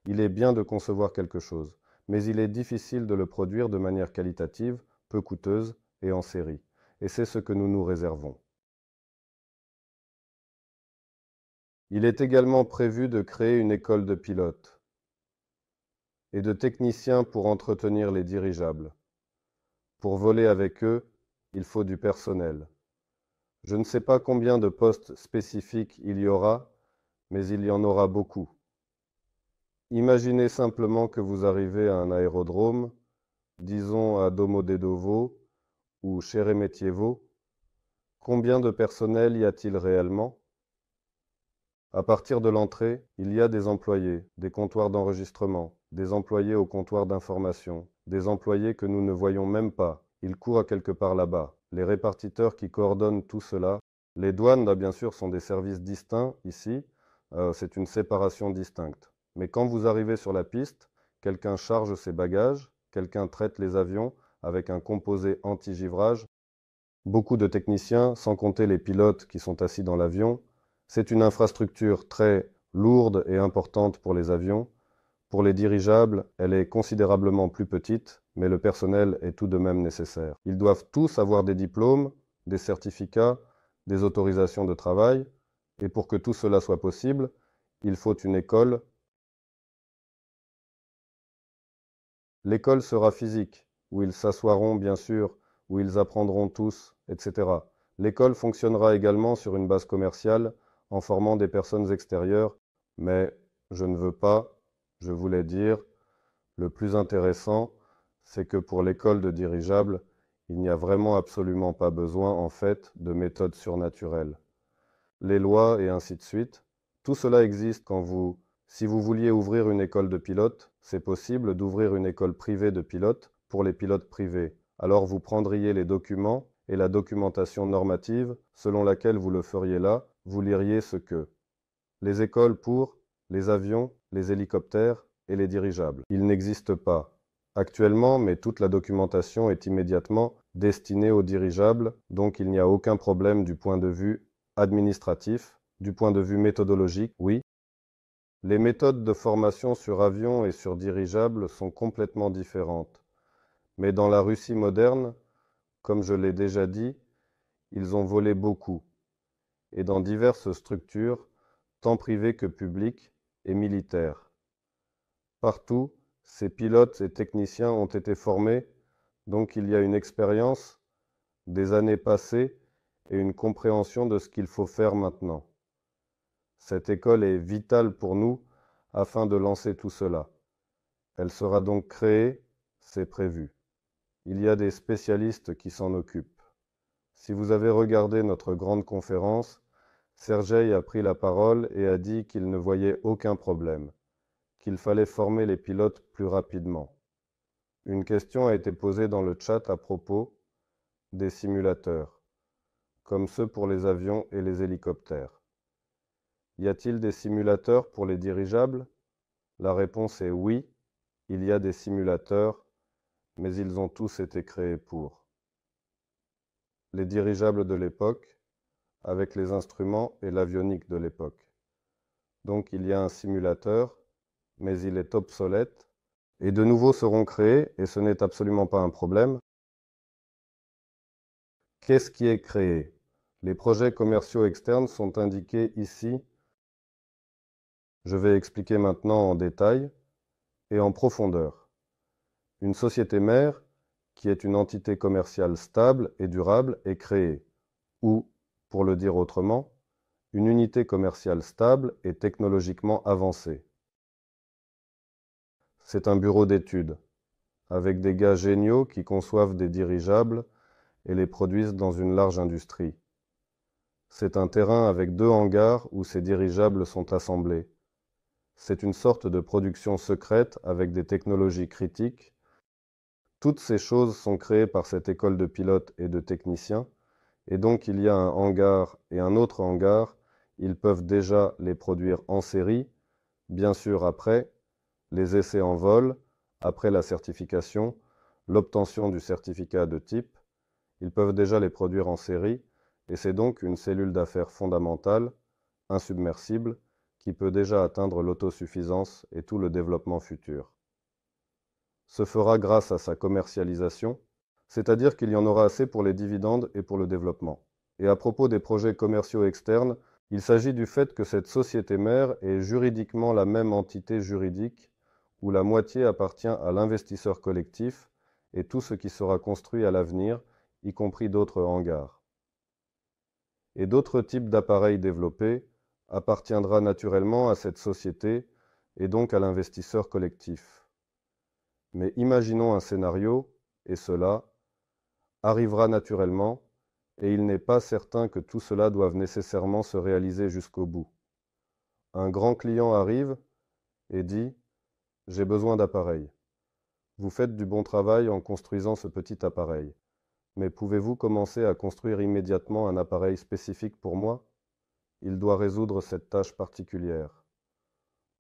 Il est bien de concevoir quelque chose, mais il est difficile de le produire de manière qualitative, peu coûteuse et en série et c'est ce que nous nous réservons. Il est également prévu de créer une école de pilotes et de techniciens pour entretenir les dirigeables. Pour voler avec eux, il faut du personnel. Je ne sais pas combien de postes spécifiques il y aura, mais il y en aura beaucoup. Imaginez simplement que vous arrivez à un aérodrome, disons à Domodedovo, ou vaut », combien de personnel y a-t-il réellement À partir de l'entrée, il y a des employés, des comptoirs d'enregistrement, des employés au comptoir d'information, des employés que nous ne voyons même pas, ils courent quelque part là-bas, les répartiteurs qui coordonnent tout cela. Les douanes, là, bien sûr, sont des services distincts ici, euh, c'est une séparation distincte. Mais quand vous arrivez sur la piste, quelqu'un charge ses bagages, quelqu'un traite les avions, avec un composé anti-givrage. Beaucoup de techniciens, sans compter les pilotes qui sont assis dans l'avion. C'est une infrastructure très lourde et importante pour les avions. Pour les dirigeables, elle est considérablement plus petite, mais le personnel est tout de même nécessaire. Ils doivent tous avoir des diplômes, des certificats, des autorisations de travail, et pour que tout cela soit possible, il faut une école. L'école sera physique, où ils s'assoiront bien sûr, où ils apprendront tous, etc. L'école fonctionnera également sur une base commerciale, en formant des personnes extérieures, mais je ne veux pas, je voulais dire, le plus intéressant, c'est que pour l'école de dirigeables, il n'y a vraiment absolument pas besoin, en fait, de méthodes surnaturelles. Les lois et ainsi de suite, tout cela existe quand vous... Si vous vouliez ouvrir une école de pilote, c'est possible d'ouvrir une école privée de pilotes pour les pilotes privés. Alors vous prendriez les documents et la documentation normative selon laquelle vous le feriez là, vous liriez ce que les écoles pour les avions, les hélicoptères et les dirigeables. Il n'existe pas actuellement, mais toute la documentation est immédiatement destinée aux dirigeables, donc il n'y a aucun problème du point de vue administratif, du point de vue méthodologique, oui. Les méthodes de formation sur avion et sur dirigeable sont complètement différentes. Mais dans la Russie moderne, comme je l'ai déjà dit, ils ont volé beaucoup, et dans diverses structures, tant privées que publiques et militaires. Partout, ces pilotes et techniciens ont été formés, donc il y a une expérience, des années passées et une compréhension de ce qu'il faut faire maintenant. Cette école est vitale pour nous afin de lancer tout cela. Elle sera donc créée, c'est prévu. Il y a des spécialistes qui s'en occupent. Si vous avez regardé notre grande conférence, Sergei a pris la parole et a dit qu'il ne voyait aucun problème, qu'il fallait former les pilotes plus rapidement. Une question a été posée dans le chat à propos des simulateurs, comme ceux pour les avions et les hélicoptères. Y a-t-il des simulateurs pour les dirigeables La réponse est oui, il y a des simulateurs mais ils ont tous été créés pour les dirigeables de l'époque, avec les instruments et l'avionique de l'époque. Donc il y a un simulateur, mais il est obsolète, et de nouveaux seront créés, et ce n'est absolument pas un problème. Qu'est-ce qui est créé Les projets commerciaux externes sont indiqués ici. Je vais expliquer maintenant en détail et en profondeur. Une société mère qui est une entité commerciale stable et durable est créée, ou, pour le dire autrement, une unité commerciale stable et technologiquement avancée. C'est un bureau d'études, avec des gars géniaux qui conçoivent des dirigeables et les produisent dans une large industrie. C'est un terrain avec deux hangars où ces dirigeables sont assemblés. C'est une sorte de production secrète avec des technologies critiques toutes ces choses sont créées par cette école de pilotes et de techniciens, et donc il y a un hangar et un autre hangar, ils peuvent déjà les produire en série, bien sûr après les essais en vol, après la certification, l'obtention du certificat de type, ils peuvent déjà les produire en série, et c'est donc une cellule d'affaires fondamentale, insubmersible, qui peut déjà atteindre l'autosuffisance et tout le développement futur se fera grâce à sa commercialisation, c'est-à-dire qu'il y en aura assez pour les dividendes et pour le développement. Et à propos des projets commerciaux externes, il s'agit du fait que cette société mère est juridiquement la même entité juridique, où la moitié appartient à l'investisseur collectif et tout ce qui sera construit à l'avenir, y compris d'autres hangars. Et d'autres types d'appareils développés appartiendra naturellement à cette société et donc à l'investisseur collectif. Mais imaginons un scénario, et cela arrivera naturellement, et il n'est pas certain que tout cela doive nécessairement se réaliser jusqu'au bout. Un grand client arrive et dit J'ai besoin d'appareils. Vous faites du bon travail en construisant ce petit appareil. Mais pouvez-vous commencer à construire immédiatement un appareil spécifique pour moi Il doit résoudre cette tâche particulière.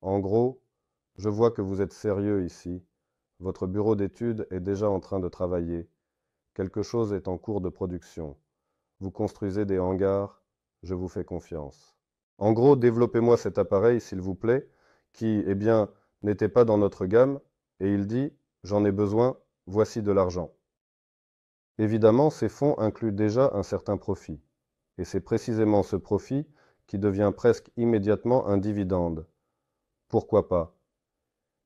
En gros, je vois que vous êtes sérieux ici, votre bureau d'études est déjà en train de travailler. Quelque chose est en cours de production. Vous construisez des hangars. Je vous fais confiance. En gros, développez-moi cet appareil, s'il vous plaît, qui, eh bien, n'était pas dans notre gamme, et il dit J'en ai besoin, voici de l'argent. Évidemment, ces fonds incluent déjà un certain profit, et c'est précisément ce profit qui devient presque immédiatement un dividende. Pourquoi pas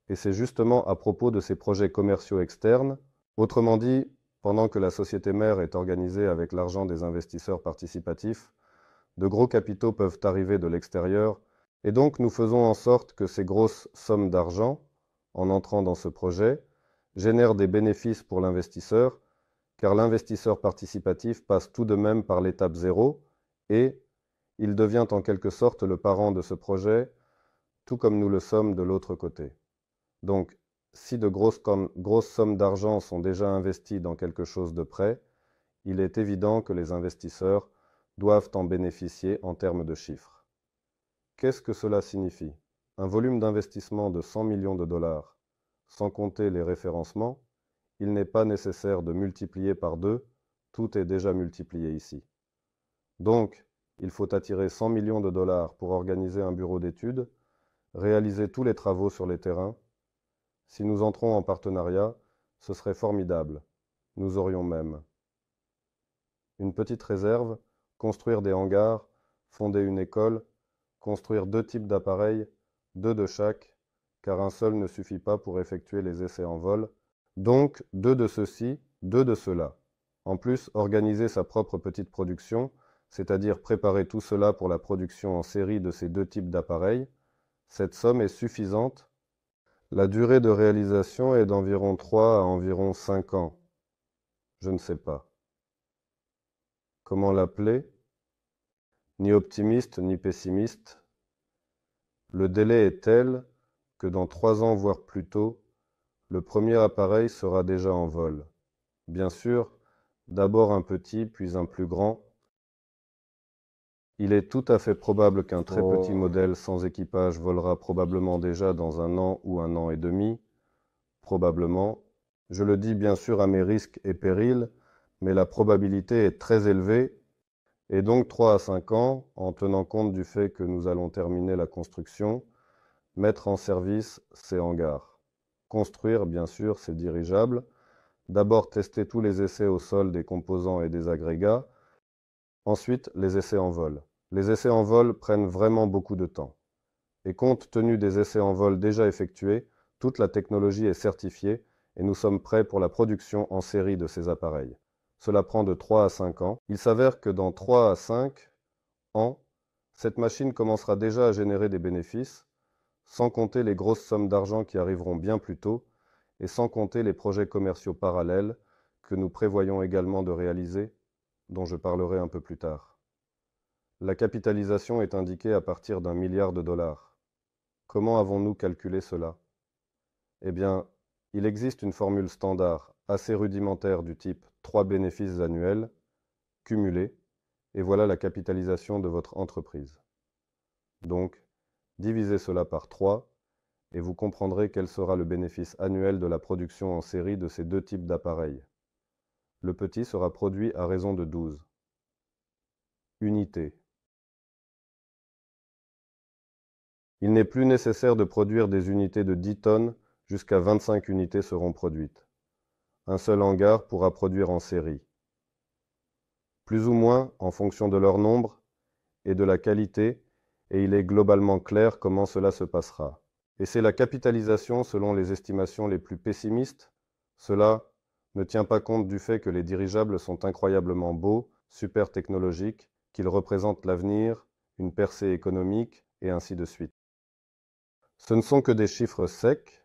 et c'est justement à propos de ces projets commerciaux externes, autrement dit, pendant que la société mère est organisée avec l'argent des investisseurs participatifs, de gros capitaux peuvent arriver de l'extérieur, et donc nous faisons en sorte que ces grosses sommes d'argent, en entrant dans ce projet, génèrent des bénéfices pour l'investisseur, car l'investisseur participatif passe tout de même par l'étape zéro, et il devient en quelque sorte le parent de ce projet, tout comme nous le sommes de l'autre côté. Donc, si de grosses, sommes d'argent sont déjà investies dans quelque chose de prêt, il est évident que les investisseurs doivent en bénéficier en termes de chiffres. Qu'est-ce que cela signifie Un volume d'investissement de 100 millions de dollars, sans compter les référencements, il n'est pas nécessaire de multiplier par deux, tout est déjà multiplié ici. Donc, il faut attirer 100 millions de dollars pour organiser un bureau d'études, réaliser tous les travaux sur les terrains, si nous entrons en partenariat, ce serait formidable. Nous aurions même. Une petite réserve, construire des hangars, fonder une école, construire deux types d'appareils, deux de chaque, car un seul ne suffit pas pour effectuer les essais en vol, donc deux de ceci, deux de cela. En plus, organiser sa propre petite production, c'est-à-dire préparer tout cela pour la production en série de ces deux types d'appareils, cette somme est suffisante la durée de réalisation est d'environ 3 à environ 5 ans. Je ne sais pas. Comment l'appeler Ni optimiste ni pessimiste. Le délai est tel que dans 3 ans voire plus tôt, le premier appareil sera déjà en vol. Bien sûr, d'abord un petit puis un plus grand, il est tout à fait probable qu'un très oh. petit modèle sans équipage volera probablement déjà dans un an ou un an et demi. Probablement. Je le dis bien sûr à mes risques et périls, mais la probabilité est très élevée. Et donc 3 à 5 ans, en tenant compte du fait que nous allons terminer la construction, mettre en service ces hangars. Construire, bien sûr, ces dirigeables. D'abord tester tous les essais au sol des composants et des agrégats. Ensuite, les essais en vol. Les essais en vol prennent vraiment beaucoup de temps. Et compte tenu des essais en vol déjà effectués, toute la technologie est certifiée et nous sommes prêts pour la production en série de ces appareils. Cela prend de 3 à 5 ans. Il s'avère que dans 3 à 5 ans, cette machine commencera déjà à générer des bénéfices, sans compter les grosses sommes d'argent qui arriveront bien plus tôt, et sans compter les projets commerciaux parallèles que nous prévoyons également de réaliser, dont je parlerai un peu plus tard. La capitalisation est indiquée à partir d'un milliard de dollars. Comment avons-nous calculé cela Eh bien, il existe une formule standard, assez rudimentaire du type 3 bénéfices annuels, cumulés, et voilà la capitalisation de votre entreprise. Donc, divisez cela par 3, et vous comprendrez quel sera le bénéfice annuel de la production en série de ces deux types d'appareils. Le petit sera produit à raison de 12 unités Il n'est plus nécessaire de produire des unités de 10 tonnes, jusqu'à 25 unités seront produites. Un seul hangar pourra produire en série. Plus ou moins en fonction de leur nombre et de la qualité, et il est globalement clair comment cela se passera. Et c'est la capitalisation selon les estimations les plus pessimistes. Cela ne tient pas compte du fait que les dirigeables sont incroyablement beaux, super technologiques, qu'ils représentent l'avenir, une percée économique, et ainsi de suite. Ce ne sont que des chiffres secs,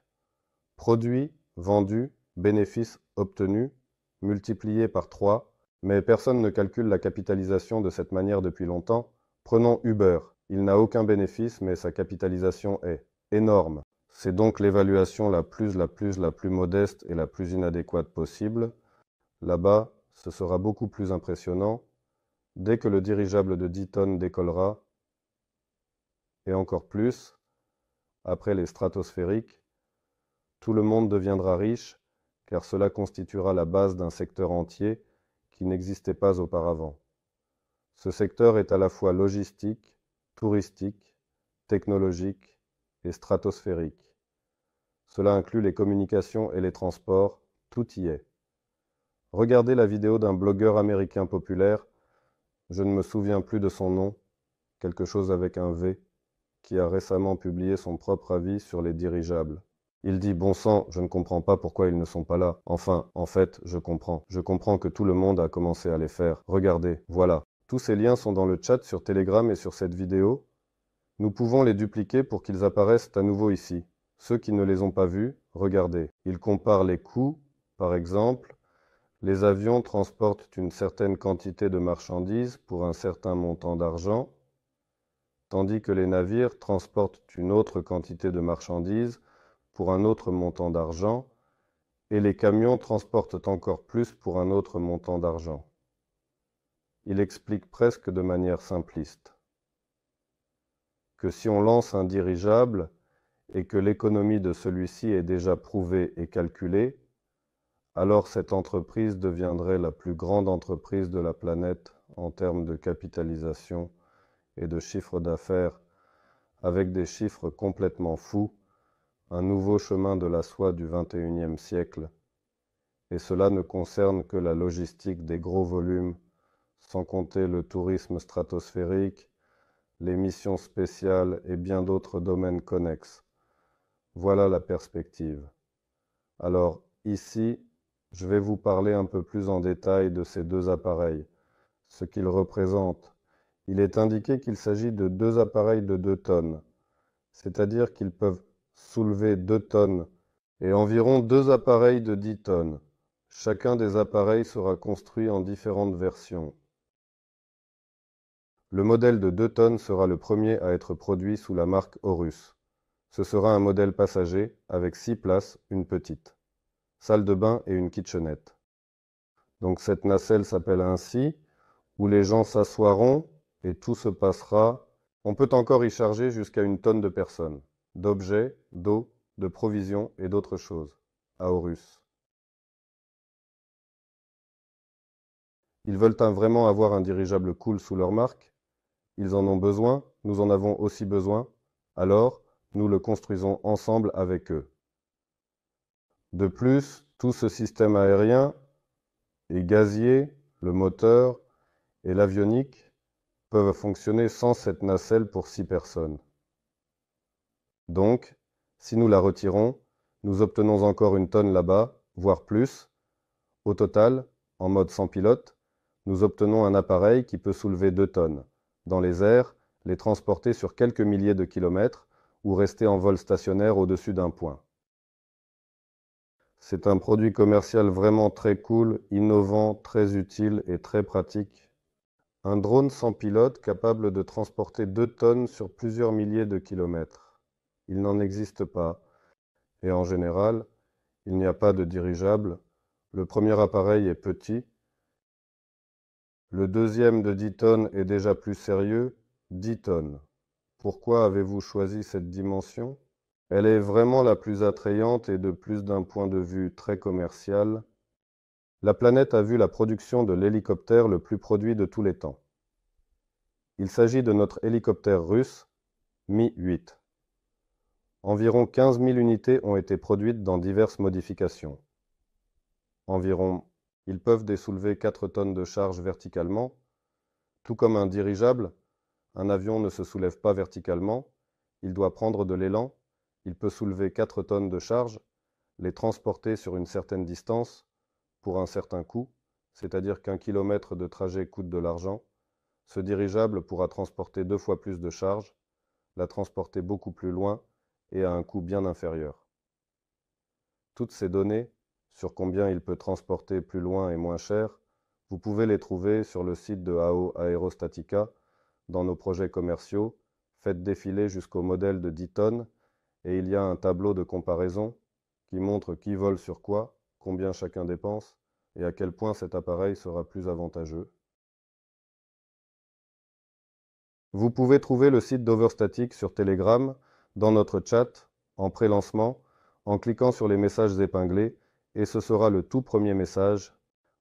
produits, vendus, bénéfices obtenus, multipliés par 3, mais personne ne calcule la capitalisation de cette manière depuis longtemps. Prenons Uber, il n'a aucun bénéfice mais sa capitalisation est énorme. C'est donc l'évaluation la plus, la plus, la plus modeste et la plus inadéquate possible. Là-bas, ce sera beaucoup plus impressionnant dès que le dirigeable de 10 tonnes décollera, et encore plus après les stratosphériques, tout le monde deviendra riche, car cela constituera la base d'un secteur entier qui n'existait pas auparavant. Ce secteur est à la fois logistique, touristique, technologique et stratosphérique. Cela inclut les communications et les transports, tout y est. Regardez la vidéo d'un blogueur américain populaire, je ne me souviens plus de son nom, quelque chose avec un V, qui a récemment publié son propre avis sur les dirigeables. Il dit Bon sang, je ne comprends pas pourquoi ils ne sont pas là. Enfin, en fait, je comprends. Je comprends que tout le monde a commencé à les faire. Regardez, voilà. Tous ces liens sont dans le chat sur Telegram et sur cette vidéo. Nous pouvons les dupliquer pour qu'ils apparaissent à nouveau ici. Ceux qui ne les ont pas vus, regardez. Il compare les coûts, par exemple. Les avions transportent une certaine quantité de marchandises pour un certain montant d'argent tandis que les navires transportent une autre quantité de marchandises pour un autre montant d'argent, et les camions transportent encore plus pour un autre montant d'argent. Il explique presque de manière simpliste que si on lance un dirigeable et que l'économie de celui-ci est déjà prouvée et calculée, alors cette entreprise deviendrait la plus grande entreprise de la planète en termes de capitalisation et de chiffres d'affaires avec des chiffres complètement fous, un nouveau chemin de la soie du XXIe siècle. Et cela ne concerne que la logistique des gros volumes, sans compter le tourisme stratosphérique, les missions spéciales et bien d'autres domaines connexes. Voilà la perspective. Alors, ici, je vais vous parler un peu plus en détail de ces deux appareils, ce qu'ils représentent, il est indiqué qu'il s'agit de deux appareils de 2 tonnes, c'est-à-dire qu'ils peuvent soulever 2 tonnes et environ deux appareils de 10 tonnes. Chacun des appareils sera construit en différentes versions. Le modèle de 2 tonnes sera le premier à être produit sous la marque Horus. Ce sera un modèle passager avec 6 places, une petite, salle de bain et une kitchenette. Donc cette nacelle s'appelle ainsi, où les gens s'assoiront et tout se passera. On peut encore y charger jusqu'à une tonne de personnes, d'objets, d'eau, de provisions et d'autres choses, à Horus. Ils veulent vraiment avoir un dirigeable cool sous leur marque. Ils en ont besoin, nous en avons aussi besoin. Alors, nous le construisons ensemble avec eux. De plus, tout ce système aérien et gazier, le moteur et l'avionique peuvent fonctionner sans cette nacelle pour 6 personnes. Donc, si nous la retirons, nous obtenons encore une tonne là-bas, voire plus. Au total, en mode sans pilote, nous obtenons un appareil qui peut soulever 2 tonnes, dans les airs, les transporter sur quelques milliers de kilomètres ou rester en vol stationnaire au-dessus d'un point. C'est un produit commercial vraiment très cool, innovant, très utile et très pratique un drone sans pilote capable de transporter deux tonnes sur plusieurs milliers de kilomètres. Il n'en existe pas. Et en général, il n'y a pas de dirigeable. Le premier appareil est petit. Le deuxième de 10 tonnes est déjà plus sérieux, 10 tonnes. Pourquoi avez-vous choisi cette dimension Elle est vraiment la plus attrayante et de plus d'un point de vue très commercial, la planète a vu la production de l'hélicoptère le plus produit de tous les temps. Il s'agit de notre hélicoptère russe, Mi-8. Environ 15 000 unités ont été produites dans diverses modifications. Environ, ils peuvent déSoulever 4 tonnes de charge verticalement. Tout comme un dirigeable, un avion ne se soulève pas verticalement, il doit prendre de l'élan, il peut soulever 4 tonnes de charge, les transporter sur une certaine distance, pour un certain coût, c'est-à-dire qu'un kilomètre de trajet coûte de l'argent, ce dirigeable pourra transporter deux fois plus de charges, la transporter beaucoup plus loin et à un coût bien inférieur. Toutes ces données, sur combien il peut transporter plus loin et moins cher, vous pouvez les trouver sur le site de AO Aerostatica, dans nos projets commerciaux, faites défiler jusqu'au modèle de 10 tonnes, et il y a un tableau de comparaison qui montre qui vole sur quoi combien chacun dépense et à quel point cet appareil sera plus avantageux. Vous pouvez trouver le site d'Overstatic sur Telegram, dans notre chat, en pré-lancement, en cliquant sur les messages épinglés, et ce sera le tout premier message.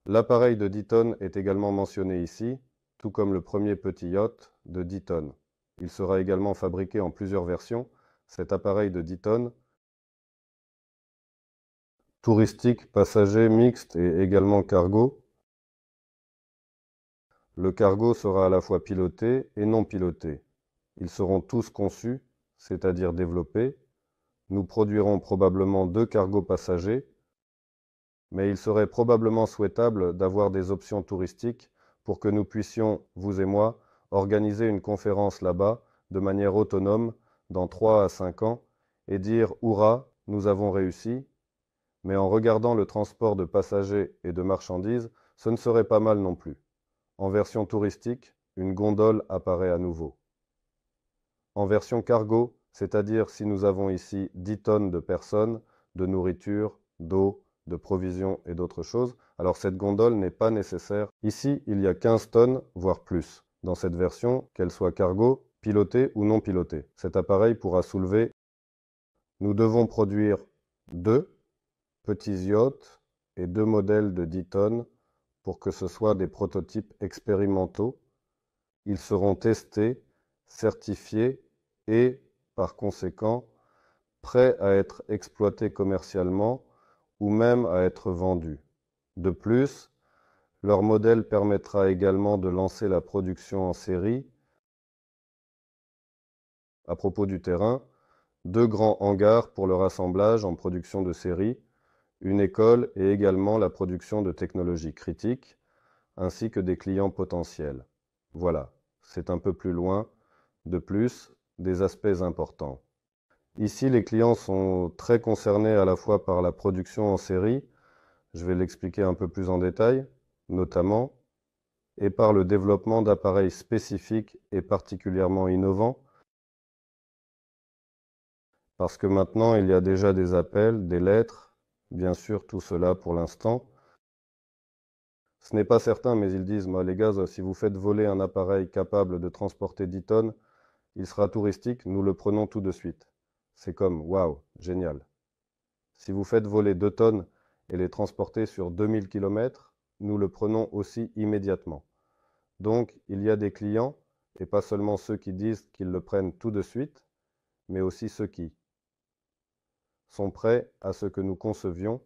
L'appareil de 10 est également mentionné ici, tout comme le premier petit yacht de 10 Il sera également fabriqué en plusieurs versions. Cet appareil de 10 touristique, passager, mixte et également cargo. Le cargo sera à la fois piloté et non piloté. Ils seront tous conçus, c'est-à-dire développés. Nous produirons probablement deux cargos passagers, mais il serait probablement souhaitable d'avoir des options touristiques pour que nous puissions, vous et moi, organiser une conférence là-bas de manière autonome dans 3 à 5 ans et dire Hurrah, nous avons réussi, mais en regardant le transport de passagers et de marchandises, ce ne serait pas mal non plus. En version touristique, une gondole apparaît à nouveau. En version cargo, c'est-à-dire si nous avons ici 10 tonnes de personnes, de nourriture, d'eau, de provisions et d'autres choses, alors cette gondole n'est pas nécessaire. Ici, il y a 15 tonnes, voire plus. Dans cette version, qu'elle soit cargo, pilotée ou non pilotée, cet appareil pourra soulever. Nous devons produire 2 petits yachts et deux modèles de 10 tonnes pour que ce soit des prototypes expérimentaux. Ils seront testés, certifiés et, par conséquent, prêts à être exploités commercialement ou même à être vendus. De plus, leur modèle permettra également de lancer la production en série. À propos du terrain, deux grands hangars pour leur assemblage en production de série, une école et également la production de technologies critiques, ainsi que des clients potentiels. Voilà, c'est un peu plus loin. De plus, des aspects importants. Ici, les clients sont très concernés à la fois par la production en série, je vais l'expliquer un peu plus en détail, notamment, et par le développement d'appareils spécifiques et particulièrement innovants, parce que maintenant, il y a déjà des appels, des lettres, Bien sûr, tout cela pour l'instant. Ce n'est pas certain, mais ils disent, moi, les gaz, si vous faites voler un appareil capable de transporter 10 tonnes, il sera touristique, nous le prenons tout de suite. C'est comme, waouh, génial. Si vous faites voler 2 tonnes et les transporter sur 2000 km, nous le prenons aussi immédiatement. Donc, il y a des clients, et pas seulement ceux qui disent qu'ils le prennent tout de suite, mais aussi ceux qui, sont prêts à ce que nous concevions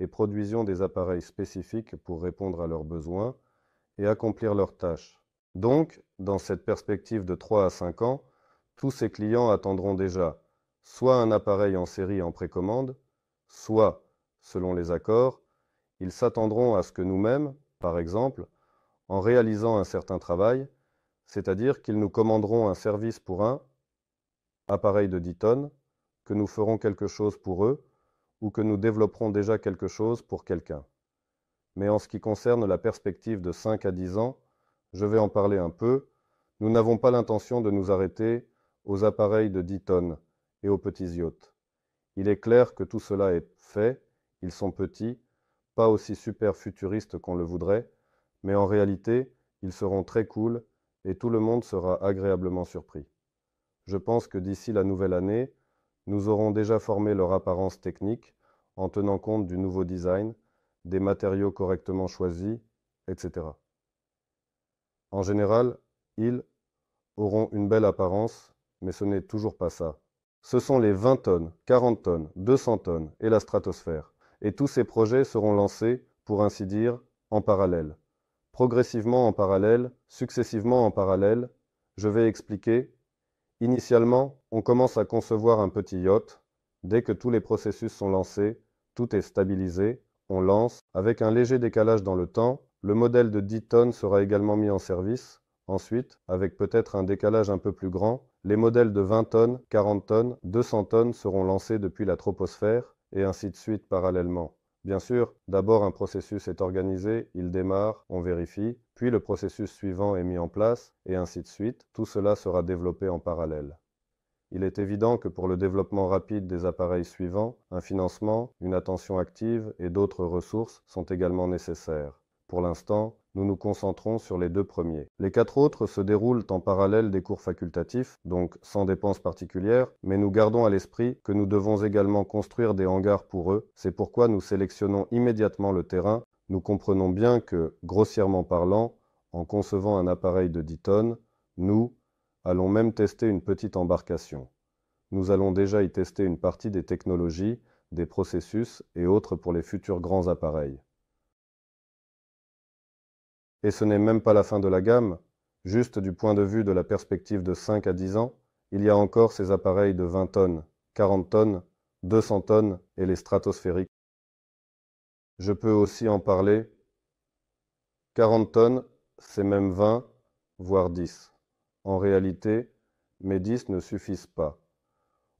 et produisions des appareils spécifiques pour répondre à leurs besoins et accomplir leurs tâches. Donc, dans cette perspective de 3 à 5 ans, tous ces clients attendront déjà soit un appareil en série en précommande, soit, selon les accords, ils s'attendront à ce que nous-mêmes, par exemple, en réalisant un certain travail, c'est-à-dire qu'ils nous commanderont un service pour un appareil de 10 tonnes, que nous ferons quelque chose pour eux ou que nous développerons déjà quelque chose pour quelqu'un. Mais en ce qui concerne la perspective de 5 à 10 ans, je vais en parler un peu, nous n'avons pas l'intention de nous arrêter aux appareils de 10 tonnes et aux petits yachts. Il est clair que tout cela est fait, ils sont petits, pas aussi super futuristes qu'on le voudrait, mais en réalité, ils seront très cool et tout le monde sera agréablement surpris. Je pense que d'ici la nouvelle année, nous aurons déjà formé leur apparence technique en tenant compte du nouveau design, des matériaux correctement choisis, etc. En général, ils auront une belle apparence, mais ce n'est toujours pas ça. Ce sont les 20 tonnes, 40 tonnes, 200 tonnes et la stratosphère. Et tous ces projets seront lancés, pour ainsi dire, en parallèle. Progressivement en parallèle, successivement en parallèle, je vais expliquer Initialement, on commence à concevoir un petit yacht. Dès que tous les processus sont lancés, tout est stabilisé, on lance. Avec un léger décalage dans le temps, le modèle de 10 tonnes sera également mis en service. Ensuite, avec peut-être un décalage un peu plus grand, les modèles de 20 tonnes, 40 tonnes, 200 tonnes seront lancés depuis la troposphère, et ainsi de suite parallèlement. Bien sûr, d'abord un processus est organisé, il démarre, on vérifie, puis le processus suivant est mis en place, et ainsi de suite, tout cela sera développé en parallèle. Il est évident que pour le développement rapide des appareils suivants, un financement, une attention active et d'autres ressources sont également nécessaires. Pour l'instant, nous nous concentrons sur les deux premiers. Les quatre autres se déroulent en parallèle des cours facultatifs, donc sans dépenses particulières, mais nous gardons à l'esprit que nous devons également construire des hangars pour eux. C'est pourquoi nous sélectionnons immédiatement le terrain. Nous comprenons bien que, grossièrement parlant, en concevant un appareil de 10 tonnes, nous allons même tester une petite embarcation. Nous allons déjà y tester une partie des technologies, des processus et autres pour les futurs grands appareils et ce n'est même pas la fin de la gamme, juste du point de vue de la perspective de 5 à 10 ans, il y a encore ces appareils de 20 tonnes, 40 tonnes, 200 tonnes et les stratosphériques. Je peux aussi en parler. 40 tonnes, c'est même 20, voire 10. En réalité, mes 10 ne suffisent pas.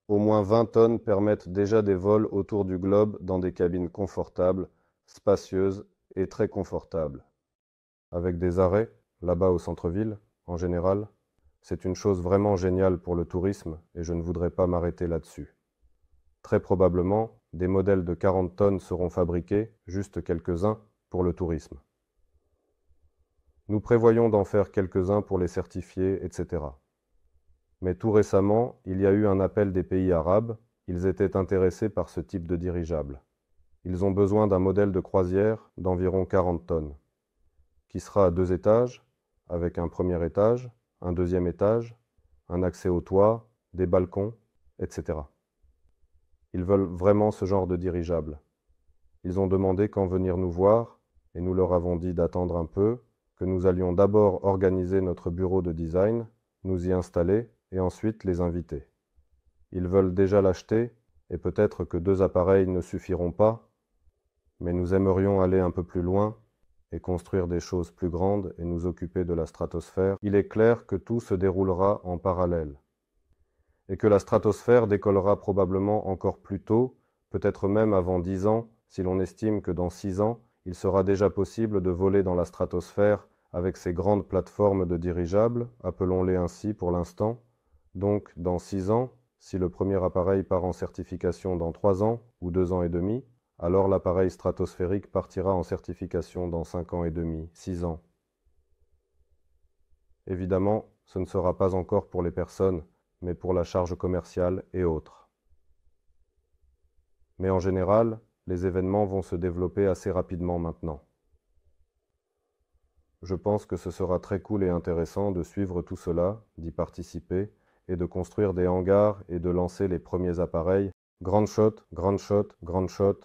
Au moins 20 tonnes permettent déjà des vols autour du globe dans des cabines confortables, spacieuses et très confortables avec des arrêts, là-bas au centre-ville, en général, c'est une chose vraiment géniale pour le tourisme et je ne voudrais pas m'arrêter là-dessus. Très probablement, des modèles de 40 tonnes seront fabriqués, juste quelques-uns, pour le tourisme. Nous prévoyons d'en faire quelques-uns pour les certifier, etc. Mais tout récemment, il y a eu un appel des pays arabes, ils étaient intéressés par ce type de dirigeable. Ils ont besoin d'un modèle de croisière d'environ 40 tonnes qui sera à deux étages, avec un premier étage, un deuxième étage, un accès au toit, des balcons, etc. Ils veulent vraiment ce genre de dirigeable. Ils ont demandé quand venir nous voir, et nous leur avons dit d'attendre un peu, que nous allions d'abord organiser notre bureau de design, nous y installer, et ensuite les inviter. Ils veulent déjà l'acheter, et peut-être que deux appareils ne suffiront pas, mais nous aimerions aller un peu plus loin et construire des choses plus grandes et nous occuper de la stratosphère, il est clair que tout se déroulera en parallèle, et que la stratosphère décollera probablement encore plus tôt, peut-être même avant dix ans, si l'on estime que dans six ans, il sera déjà possible de voler dans la stratosphère avec ces grandes plateformes de dirigeables, appelons-les ainsi pour l'instant. Donc, dans six ans, si le premier appareil part en certification dans trois ans ou deux ans et demi, alors l'appareil stratosphérique partira en certification dans 5 ans et demi, 6 ans. Évidemment, ce ne sera pas encore pour les personnes, mais pour la charge commerciale et autres. Mais en général, les événements vont se développer assez rapidement maintenant. Je pense que ce sera très cool et intéressant de suivre tout cela, d'y participer, et de construire des hangars et de lancer les premiers appareils, grand shot, grand shot, grand shot,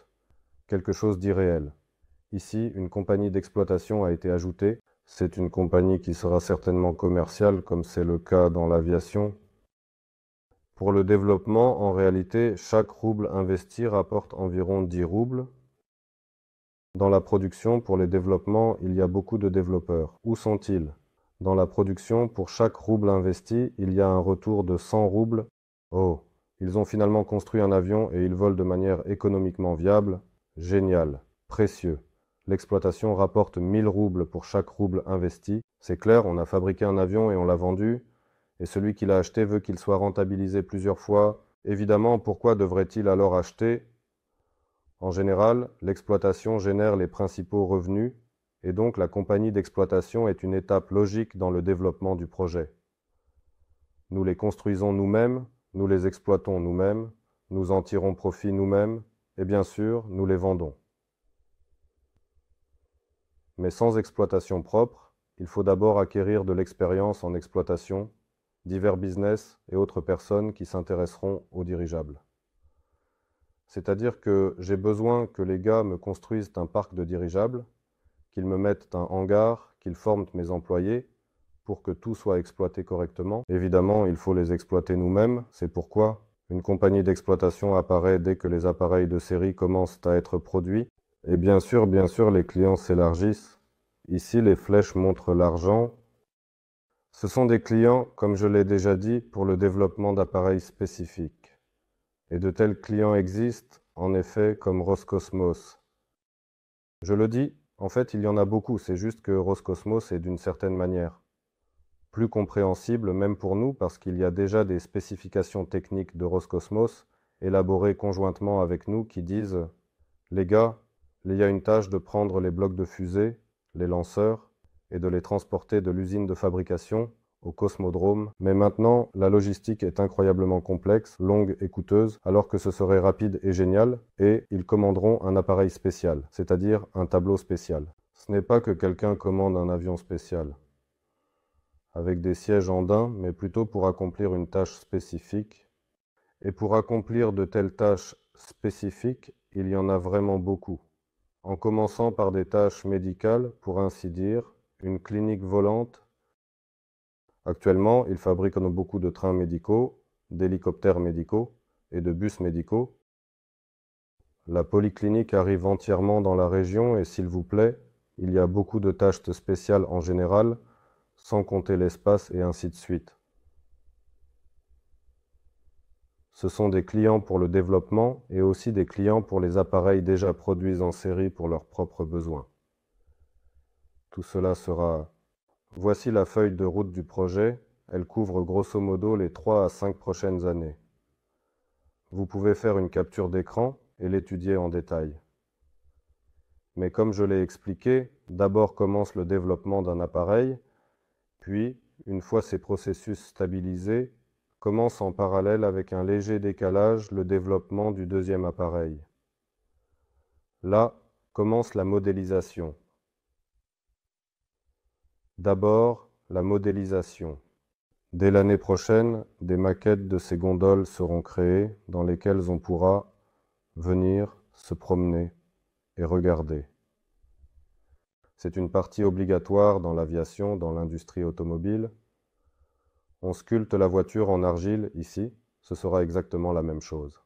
quelque chose d'irréel. Ici, une compagnie d'exploitation a été ajoutée. C'est une compagnie qui sera certainement commerciale, comme c'est le cas dans l'aviation. Pour le développement, en réalité, chaque rouble investi rapporte environ 10 roubles. Dans la production, pour les développements, il y a beaucoup de développeurs. Où sont-ils Dans la production, pour chaque rouble investi, il y a un retour de 100 roubles. Oh, ils ont finalement construit un avion et ils volent de manière économiquement viable. Génial, précieux. L'exploitation rapporte 1000 roubles pour chaque rouble investi. C'est clair, on a fabriqué un avion et on l'a vendu, et celui qui l'a acheté veut qu'il soit rentabilisé plusieurs fois. Évidemment, pourquoi devrait-il alors acheter En général, l'exploitation génère les principaux revenus, et donc la compagnie d'exploitation est une étape logique dans le développement du projet. Nous les construisons nous-mêmes, nous les exploitons nous-mêmes, nous en tirons profit nous-mêmes, et bien sûr, nous les vendons. Mais sans exploitation propre, il faut d'abord acquérir de l'expérience en exploitation, divers business et autres personnes qui s'intéresseront aux dirigeables. C'est-à-dire que j'ai besoin que les gars me construisent un parc de dirigeables, qu'ils me mettent un hangar, qu'ils forment mes employés pour que tout soit exploité correctement. Évidemment, il faut les exploiter nous-mêmes, c'est pourquoi une compagnie d'exploitation apparaît dès que les appareils de série commencent à être produits. Et bien sûr, bien sûr, les clients s'élargissent. Ici, les flèches montrent l'argent. Ce sont des clients, comme je l'ai déjà dit, pour le développement d'appareils spécifiques. Et de tels clients existent, en effet, comme Roscosmos. Je le dis, en fait, il y en a beaucoup, c'est juste que Roscosmos est d'une certaine manière plus compréhensible même pour nous parce qu'il y a déjà des spécifications techniques de Roscosmos élaborées conjointement avec nous qui disent Les gars, il y a une tâche de prendre les blocs de fusée, les lanceurs, et de les transporter de l'usine de fabrication au cosmodrome, mais maintenant la logistique est incroyablement complexe, longue et coûteuse, alors que ce serait rapide et génial, et ils commanderont un appareil spécial, c'est-à-dire un tableau spécial. Ce n'est pas que quelqu'un commande un avion spécial, avec des sièges en daim, mais plutôt pour accomplir une tâche spécifique. Et pour accomplir de telles tâches spécifiques, il y en a vraiment beaucoup, en commençant par des tâches médicales, pour ainsi dire, une clinique volante. Actuellement, ils fabriquent beaucoup de trains médicaux, d'hélicoptères médicaux et de bus médicaux. La polyclinique arrive entièrement dans la région et s'il vous plaît, il y a beaucoup de tâches spéciales en général, sans compter l'espace et ainsi de suite. Ce sont des clients pour le développement et aussi des clients pour les appareils déjà produits en série pour leurs propres besoins. Tout cela sera... Voici la feuille de route du projet. Elle couvre grosso modo les 3 à 5 prochaines années. Vous pouvez faire une capture d'écran et l'étudier en détail. Mais comme je l'ai expliqué, d'abord commence le développement d'un appareil puis, une fois ces processus stabilisés, commence en parallèle avec un léger décalage le développement du deuxième appareil. Là commence la modélisation. D'abord, la modélisation. Dès l'année prochaine, des maquettes de ces gondoles seront créées dans lesquelles on pourra venir se promener et regarder. C'est une partie obligatoire dans l'aviation, dans l'industrie automobile. On sculpte la voiture en argile ici, ce sera exactement la même chose.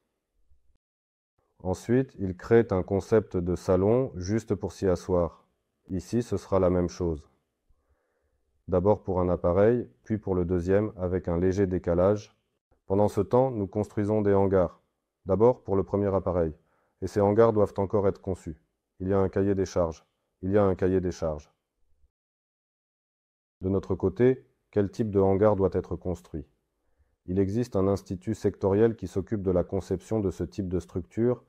Ensuite, il crée un concept de salon juste pour s'y asseoir. Ici, ce sera la même chose. D'abord pour un appareil, puis pour le deuxième avec un léger décalage. Pendant ce temps, nous construisons des hangars. D'abord pour le premier appareil. Et ces hangars doivent encore être conçus. Il y a un cahier des charges il y a un cahier des charges. De notre côté, quel type de hangar doit être construit Il existe un institut sectoriel qui s'occupe de la conception de ce type de structure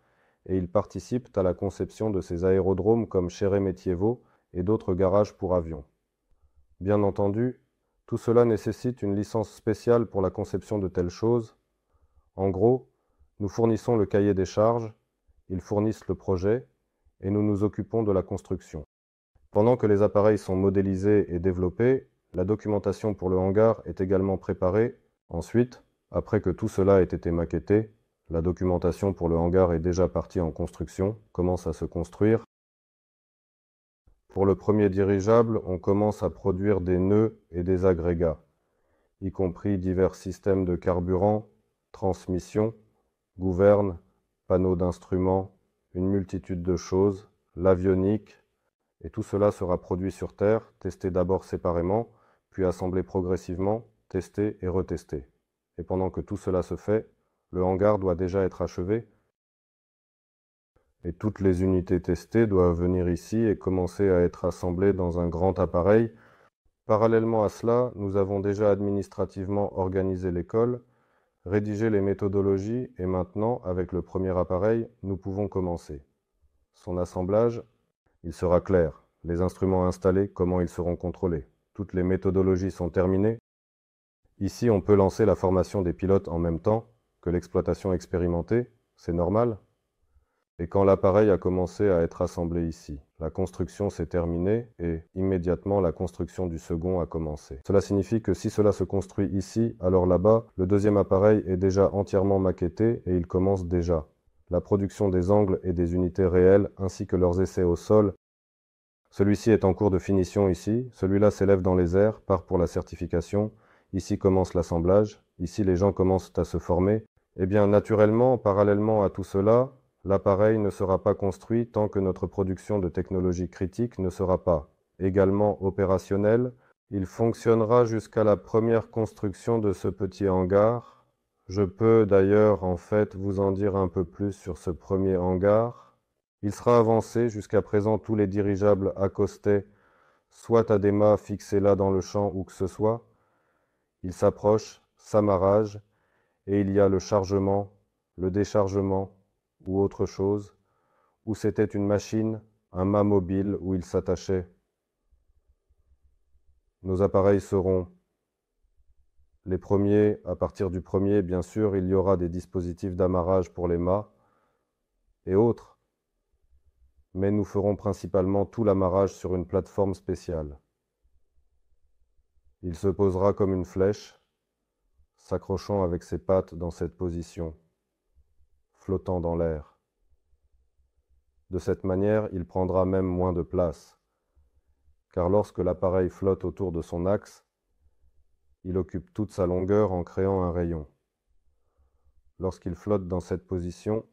et ils participent à la conception de ces aérodromes comme Chéré-Métiévo et d'autres garages pour avions. Bien entendu, tout cela nécessite une licence spéciale pour la conception de telles choses. En gros, nous fournissons le cahier des charges, ils fournissent le projet, et nous nous occupons de la construction. Pendant que les appareils sont modélisés et développés, la documentation pour le hangar est également préparée. Ensuite, après que tout cela ait été maquetté, la documentation pour le hangar est déjà partie en construction, commence à se construire. Pour le premier dirigeable, on commence à produire des nœuds et des agrégats, y compris divers systèmes de carburant, transmission, gouverne, panneaux d'instruments, une multitude de choses, l'avionique, et tout cela sera produit sur Terre, testé d'abord séparément, puis assemblé progressivement, testé et retesté. Et pendant que tout cela se fait, le hangar doit déjà être achevé, et toutes les unités testées doivent venir ici et commencer à être assemblées dans un grand appareil. Parallèlement à cela, nous avons déjà administrativement organisé l'école, rédiger les méthodologies et maintenant, avec le premier appareil, nous pouvons commencer. Son assemblage, il sera clair, les instruments installés, comment ils seront contrôlés. Toutes les méthodologies sont terminées. Ici, on peut lancer la formation des pilotes en même temps que l'exploitation expérimentée, c'est normal, et quand l'appareil a commencé à être assemblé ici, la construction s'est terminée et, immédiatement, la construction du second a commencé. Cela signifie que si cela se construit ici, alors là-bas, le deuxième appareil est déjà entièrement maquetté et il commence déjà. La production des angles et des unités réelles, ainsi que leurs essais au sol, celui-ci est en cours de finition ici, celui-là s'élève dans les airs, part pour la certification, ici commence l'assemblage, ici les gens commencent à se former. Eh bien, naturellement, parallèlement à tout cela, L'appareil ne sera pas construit tant que notre production de technologies critiques ne sera pas, également opérationnelle, il fonctionnera jusqu'à la première construction de ce petit hangar. Je peux d'ailleurs en fait vous en dire un peu plus sur ce premier hangar. Il sera avancé jusqu'à présent tous les dirigeables accostés, soit à des mâts fixés là dans le champ ou que ce soit. Il s'approche, s'amarrage, et il y a le chargement, le déchargement, ou autre chose, ou c'était une machine, un mât mobile où il s'attachait. Nos appareils seront les premiers, à partir du premier, bien sûr, il y aura des dispositifs d'amarrage pour les mâts et autres, mais nous ferons principalement tout l'amarrage sur une plateforme spéciale. Il se posera comme une flèche, s'accrochant avec ses pattes dans cette position flottant dans l'air. De cette manière, il prendra même moins de place, car lorsque l'appareil flotte autour de son axe, il occupe toute sa longueur en créant un rayon. Lorsqu'il flotte dans cette position,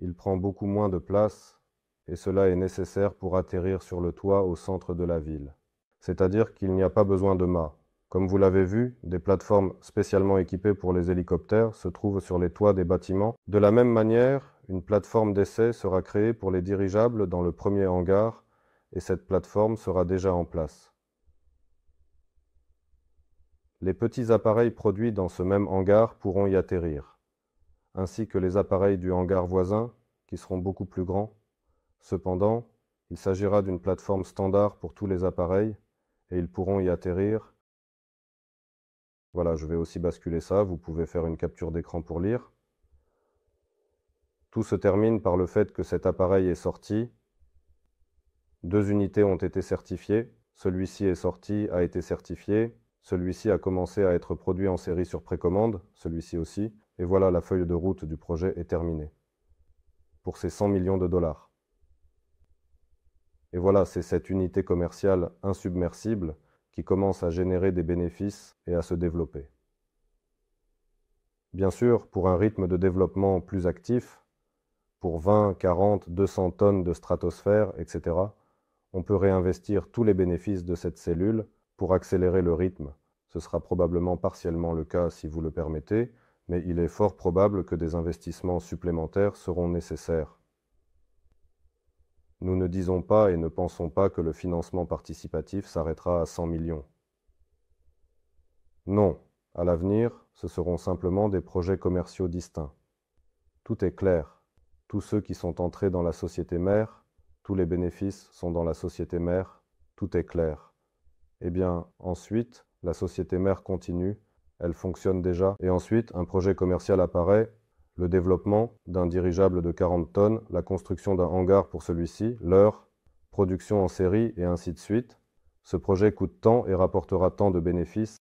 il prend beaucoup moins de place et cela est nécessaire pour atterrir sur le toit au centre de la ville. C'est-à-dire qu'il n'y a pas besoin de mât. Comme vous l'avez vu, des plateformes spécialement équipées pour les hélicoptères se trouvent sur les toits des bâtiments. De la même manière, une plateforme d'essai sera créée pour les dirigeables dans le premier hangar et cette plateforme sera déjà en place. Les petits appareils produits dans ce même hangar pourront y atterrir, ainsi que les appareils du hangar voisin, qui seront beaucoup plus grands. Cependant, il s'agira d'une plateforme standard pour tous les appareils, et ils pourront y atterrir voilà, je vais aussi basculer ça. Vous pouvez faire une capture d'écran pour lire. Tout se termine par le fait que cet appareil est sorti. Deux unités ont été certifiées. Celui-ci est sorti, a été certifié. Celui-ci a commencé à être produit en série sur précommande, celui-ci aussi. Et voilà, la feuille de route du projet est terminée. Pour ces 100 millions de dollars. Et voilà, c'est cette unité commerciale insubmersible commence à générer des bénéfices et à se développer. Bien sûr, pour un rythme de développement plus actif, pour 20, 40, 200 tonnes de stratosphère, etc., on peut réinvestir tous les bénéfices de cette cellule pour accélérer le rythme. Ce sera probablement partiellement le cas si vous le permettez, mais il est fort probable que des investissements supplémentaires seront nécessaires. Nous ne disons pas et ne pensons pas que le financement participatif s'arrêtera à 100 millions. Non, à l'avenir, ce seront simplement des projets commerciaux distincts. Tout est clair. Tous ceux qui sont entrés dans la société mère, tous les bénéfices sont dans la société mère, tout est clair. Eh bien, ensuite, la société mère continue, elle fonctionne déjà, et ensuite, un projet commercial apparaît le développement d'un dirigeable de 40 tonnes, la construction d'un hangar pour celui-ci, l'heure, production en série et ainsi de suite. Ce projet coûte tant et rapportera tant de bénéfices.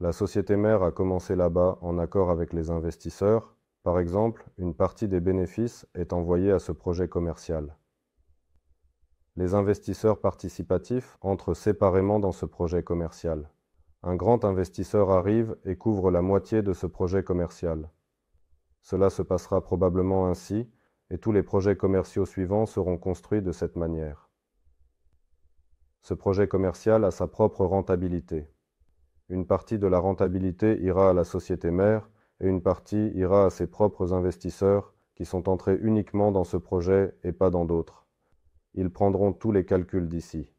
La société mère a commencé là-bas en accord avec les investisseurs. Par exemple, une partie des bénéfices est envoyée à ce projet commercial. Les investisseurs participatifs entrent séparément dans ce projet commercial. Un grand investisseur arrive et couvre la moitié de ce projet commercial. Cela se passera probablement ainsi, et tous les projets commerciaux suivants seront construits de cette manière. Ce projet commercial a sa propre rentabilité. Une partie de la rentabilité ira à la société mère et une partie ira à ses propres investisseurs qui sont entrés uniquement dans ce projet et pas dans d'autres. Ils prendront tous les calculs d'ici.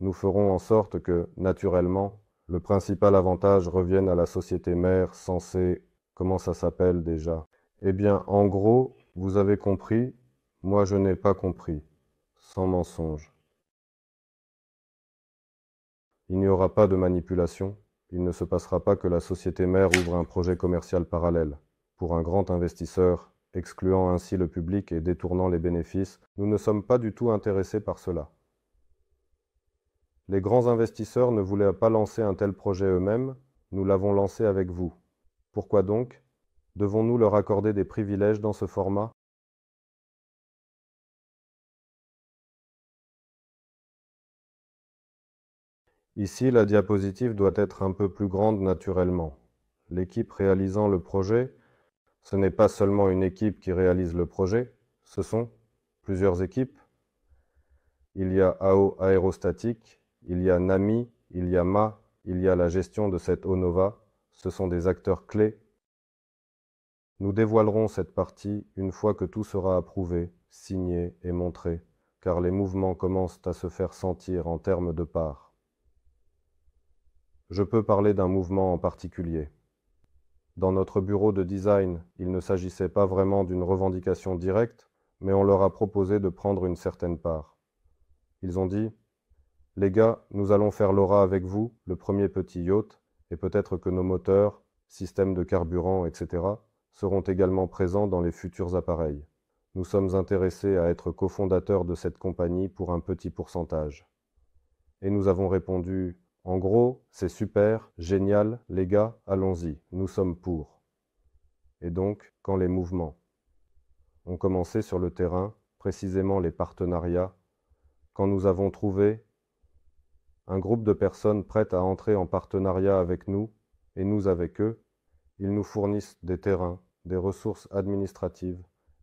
Nous ferons en sorte que, naturellement, le principal avantage revienne à la société mère censée, comment ça s'appelle déjà eh bien, en gros, vous avez compris, moi je n'ai pas compris, sans mensonge. Il n'y aura pas de manipulation, il ne se passera pas que la société mère ouvre un projet commercial parallèle. Pour un grand investisseur, excluant ainsi le public et détournant les bénéfices, nous ne sommes pas du tout intéressés par cela. Les grands investisseurs ne voulaient pas lancer un tel projet eux-mêmes, nous l'avons lancé avec vous. Pourquoi donc Devons-nous leur accorder des privilèges dans ce format? Ici, la diapositive doit être un peu plus grande naturellement. L'équipe réalisant le projet, ce n'est pas seulement une équipe qui réalise le projet, ce sont plusieurs équipes. Il y a AO Aérostatique, il y a NAMI, il y a MA, il y a la gestion de cette ONOVA. Ce sont des acteurs clés nous dévoilerons cette partie une fois que tout sera approuvé, signé et montré, car les mouvements commencent à se faire sentir en termes de parts. Je peux parler d'un mouvement en particulier. Dans notre bureau de design, il ne s'agissait pas vraiment d'une revendication directe, mais on leur a proposé de prendre une certaine part. Ils ont dit Les gars, nous allons faire l'aura avec vous, le premier petit yacht, et peut-être que nos moteurs, système de carburant, etc., seront également présents dans les futurs appareils. Nous sommes intéressés à être cofondateurs de cette compagnie pour un petit pourcentage. Et nous avons répondu En gros, c'est super, génial, les gars, allons-y, nous sommes pour. Et donc, quand les mouvements ont commencé sur le terrain, précisément les partenariats, quand nous avons trouvé un groupe de personnes prêtes à entrer en partenariat avec nous et nous avec eux, ils nous fournissent des terrains, des ressources administratives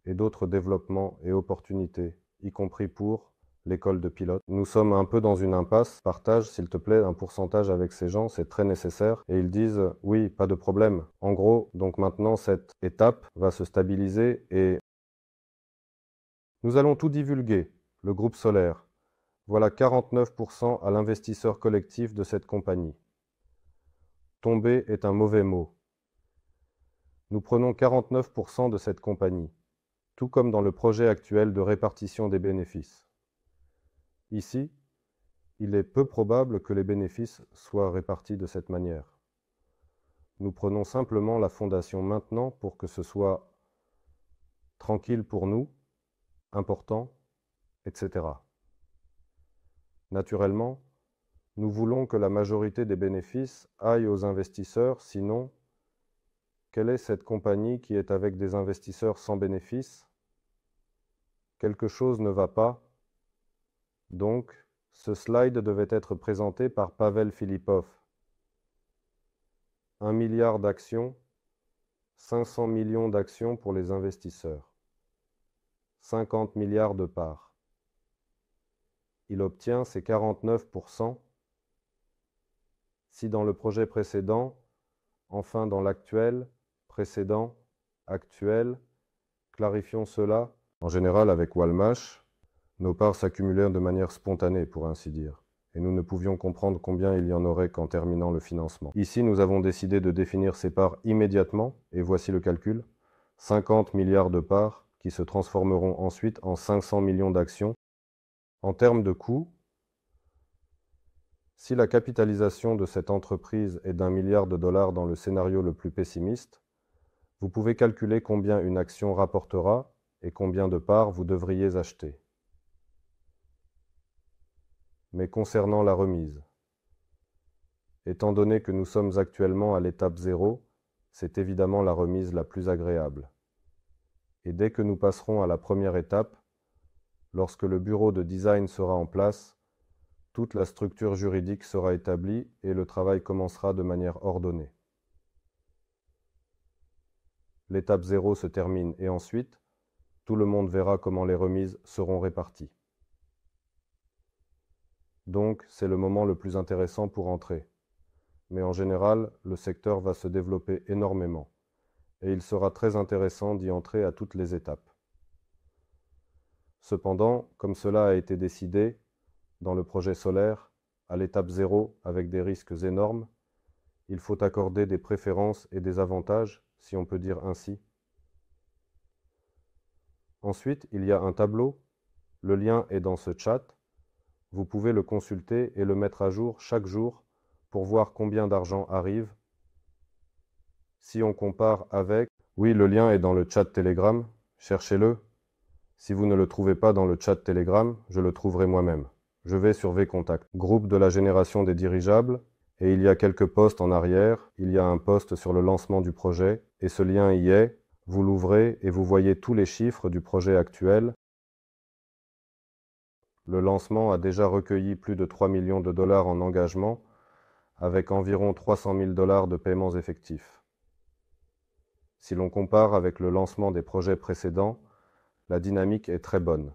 et d'autres développements et opportunités, y compris pour l'école de pilotes. Nous sommes un peu dans une impasse. Partage, s'il te plaît, un pourcentage avec ces gens, c'est très nécessaire. Et ils disent, oui, pas de problème. En gros, donc maintenant, cette étape va se stabiliser et nous allons tout divulguer, le groupe solaire. Voilà 49% à l'investisseur collectif de cette compagnie. Tomber est un mauvais mot. Nous prenons 49% de cette compagnie, tout comme dans le projet actuel de répartition des bénéfices. Ici, il est peu probable que les bénéfices soient répartis de cette manière. Nous prenons simplement la fondation maintenant pour que ce soit tranquille pour nous, important, etc. Naturellement, nous voulons que la majorité des bénéfices aille aux investisseurs, sinon quelle est cette compagnie qui est avec des investisseurs sans bénéfice Quelque chose ne va pas. Donc, ce slide devait être présenté par Pavel Filipov. 1 milliard d'actions, 500 millions d'actions pour les investisseurs, 50 milliards de parts. Il obtient ses 49%. Si dans le projet précédent, enfin dans l'actuel, Précédent Actuel Clarifions cela. En général, avec Walmash, nos parts s'accumulèrent de manière spontanée, pour ainsi dire, et nous ne pouvions comprendre combien il y en aurait qu'en terminant le financement. Ici, nous avons décidé de définir ces parts immédiatement, et voici le calcul 50 milliards de parts qui se transformeront ensuite en 500 millions d'actions. En termes de coûts, si la capitalisation de cette entreprise est d'un milliard de dollars dans le scénario le plus pessimiste, vous pouvez calculer combien une action rapportera et combien de parts vous devriez acheter. Mais concernant la remise, étant donné que nous sommes actuellement à l'étape 0, c'est évidemment la remise la plus agréable. Et dès que nous passerons à la première étape, lorsque le bureau de design sera en place, toute la structure juridique sera établie et le travail commencera de manière ordonnée l'étape zéro se termine et ensuite, tout le monde verra comment les remises seront réparties. Donc, c'est le moment le plus intéressant pour entrer. Mais en général, le secteur va se développer énormément, et il sera très intéressant d'y entrer à toutes les étapes. Cependant, comme cela a été décidé, dans le projet solaire, à l'étape zéro, avec des risques énormes, il faut accorder des préférences et des avantages si on peut dire ainsi. Ensuite, il y a un tableau. Le lien est dans ce chat. Vous pouvez le consulter et le mettre à jour chaque jour pour voir combien d'argent arrive. Si on compare avec... Oui, le lien est dans le chat Telegram. Cherchez-le. Si vous ne le trouvez pas dans le chat Telegram, je le trouverai moi-même. Je vais sur V-Contact. groupe de la génération des dirigeables, et il y a quelques postes en arrière, il y a un poste sur le lancement du projet, et ce lien y est, vous l'ouvrez et vous voyez tous les chiffres du projet actuel. Le lancement a déjà recueilli plus de 3 millions de dollars en engagement, avec environ 300 000 dollars de paiements effectifs. Si l'on compare avec le lancement des projets précédents, la dynamique est très bonne.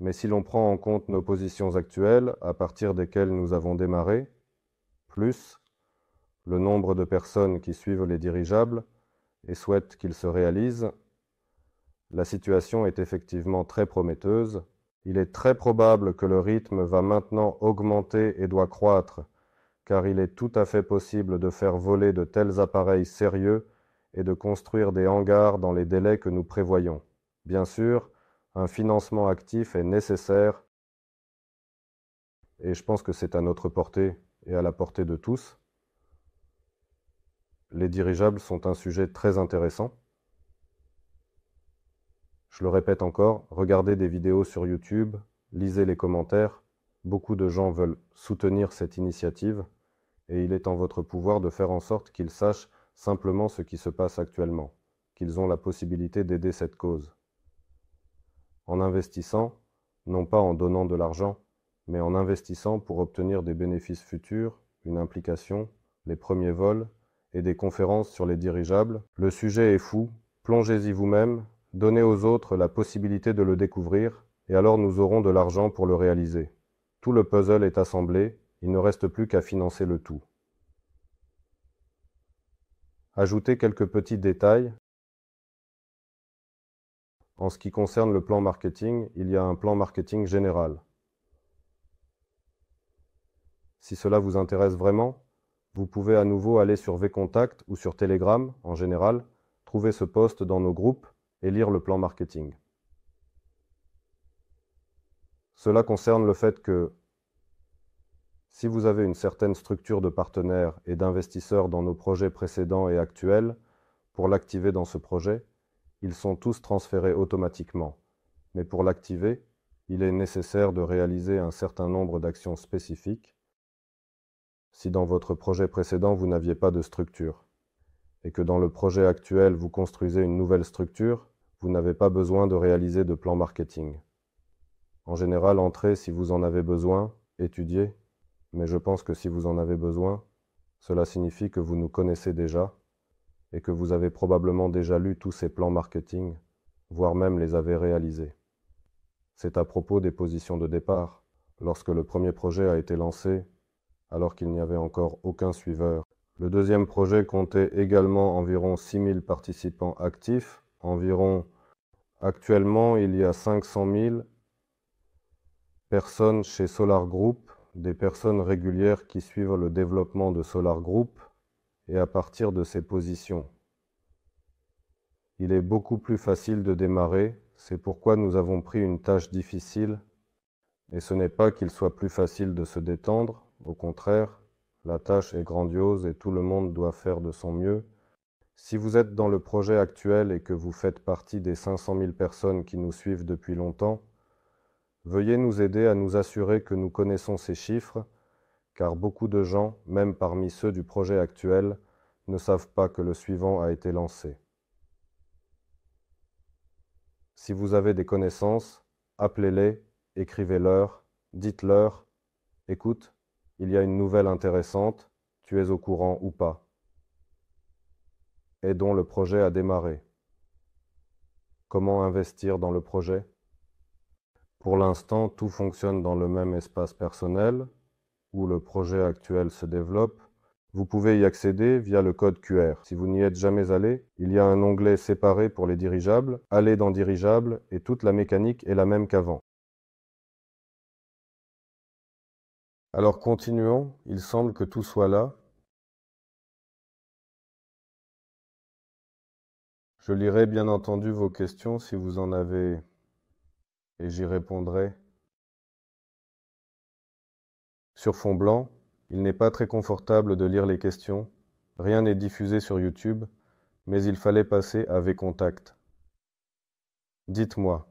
Mais si l'on prend en compte nos positions actuelles, à partir desquelles nous avons démarré, plus le nombre de personnes qui suivent les dirigeables et souhaitent qu'ils se réalisent, la situation est effectivement très prometteuse. Il est très probable que le rythme va maintenant augmenter et doit croître, car il est tout à fait possible de faire voler de tels appareils sérieux et de construire des hangars dans les délais que nous prévoyons. Bien sûr, un financement actif est nécessaire et je pense que c'est à notre portée et à la portée de tous les dirigeables sont un sujet très intéressant. Je le répète encore, regardez des vidéos sur YouTube, lisez les commentaires. Beaucoup de gens veulent soutenir cette initiative et il est en votre pouvoir de faire en sorte qu'ils sachent simplement ce qui se passe actuellement, qu'ils ont la possibilité d'aider cette cause. En investissant, non pas en donnant de l'argent, mais en investissant pour obtenir des bénéfices futurs, une implication, les premiers vols et des conférences sur les dirigeables. Le sujet est fou, plongez-y vous-même, donnez aux autres la possibilité de le découvrir, et alors nous aurons de l'argent pour le réaliser. Tout le puzzle est assemblé, il ne reste plus qu'à financer le tout. Ajoutez quelques petits détails. En ce qui concerne le plan marketing, il y a un plan marketing général. Si cela vous intéresse vraiment, vous pouvez à nouveau aller sur Vcontact ou sur Telegram en général, trouver ce poste dans nos groupes et lire le plan marketing. Cela concerne le fait que si vous avez une certaine structure de partenaires et d'investisseurs dans nos projets précédents et actuels, pour l'activer dans ce projet, ils sont tous transférés automatiquement. Mais pour l'activer, il est nécessaire de réaliser un certain nombre d'actions spécifiques si dans votre projet précédent vous n'aviez pas de structure, et que dans le projet actuel vous construisez une nouvelle structure, vous n'avez pas besoin de réaliser de plan marketing. En général, entrez si vous en avez besoin, étudiez, mais je pense que si vous en avez besoin, cela signifie que vous nous connaissez déjà et que vous avez probablement déjà lu tous ces plans marketing, voire même les avez réalisés. C'est à propos des positions de départ. Lorsque le premier projet a été lancé, alors qu'il n'y avait encore aucun suiveur. Le deuxième projet comptait également environ 6000 participants actifs, environ actuellement il y a 500 000 personnes chez Solar Group, des personnes régulières qui suivent le développement de Solar Group et à partir de ces positions. Il est beaucoup plus facile de démarrer, c'est pourquoi nous avons pris une tâche difficile, et ce n'est pas qu'il soit plus facile de se détendre, au contraire, la tâche est grandiose et tout le monde doit faire de son mieux. Si vous êtes dans le projet actuel et que vous faites partie des 500 000 personnes qui nous suivent depuis longtemps, veuillez nous aider à nous assurer que nous connaissons ces chiffres, car beaucoup de gens, même parmi ceux du projet actuel, ne savent pas que le suivant a été lancé. Si vous avez des connaissances, appelez-les, écrivez-leur, dites-leur, écoute, il y a une nouvelle intéressante, tu es au courant ou pas, et dont le projet a démarré. Comment investir dans le projet Pour l'instant, tout fonctionne dans le même espace personnel, où le projet actuel se développe. Vous pouvez y accéder via le code QR. Si vous n'y êtes jamais allé, il y a un onglet séparé pour les dirigeables. Allez dans Dirigeables et toute la mécanique est la même qu'avant. Alors continuons, il semble que tout soit là. Je lirai bien entendu vos questions si vous en avez et j'y répondrai. Sur fond blanc, il n'est pas très confortable de lire les questions, rien n'est diffusé sur YouTube, mais il fallait passer à V-Contact. Dites-moi,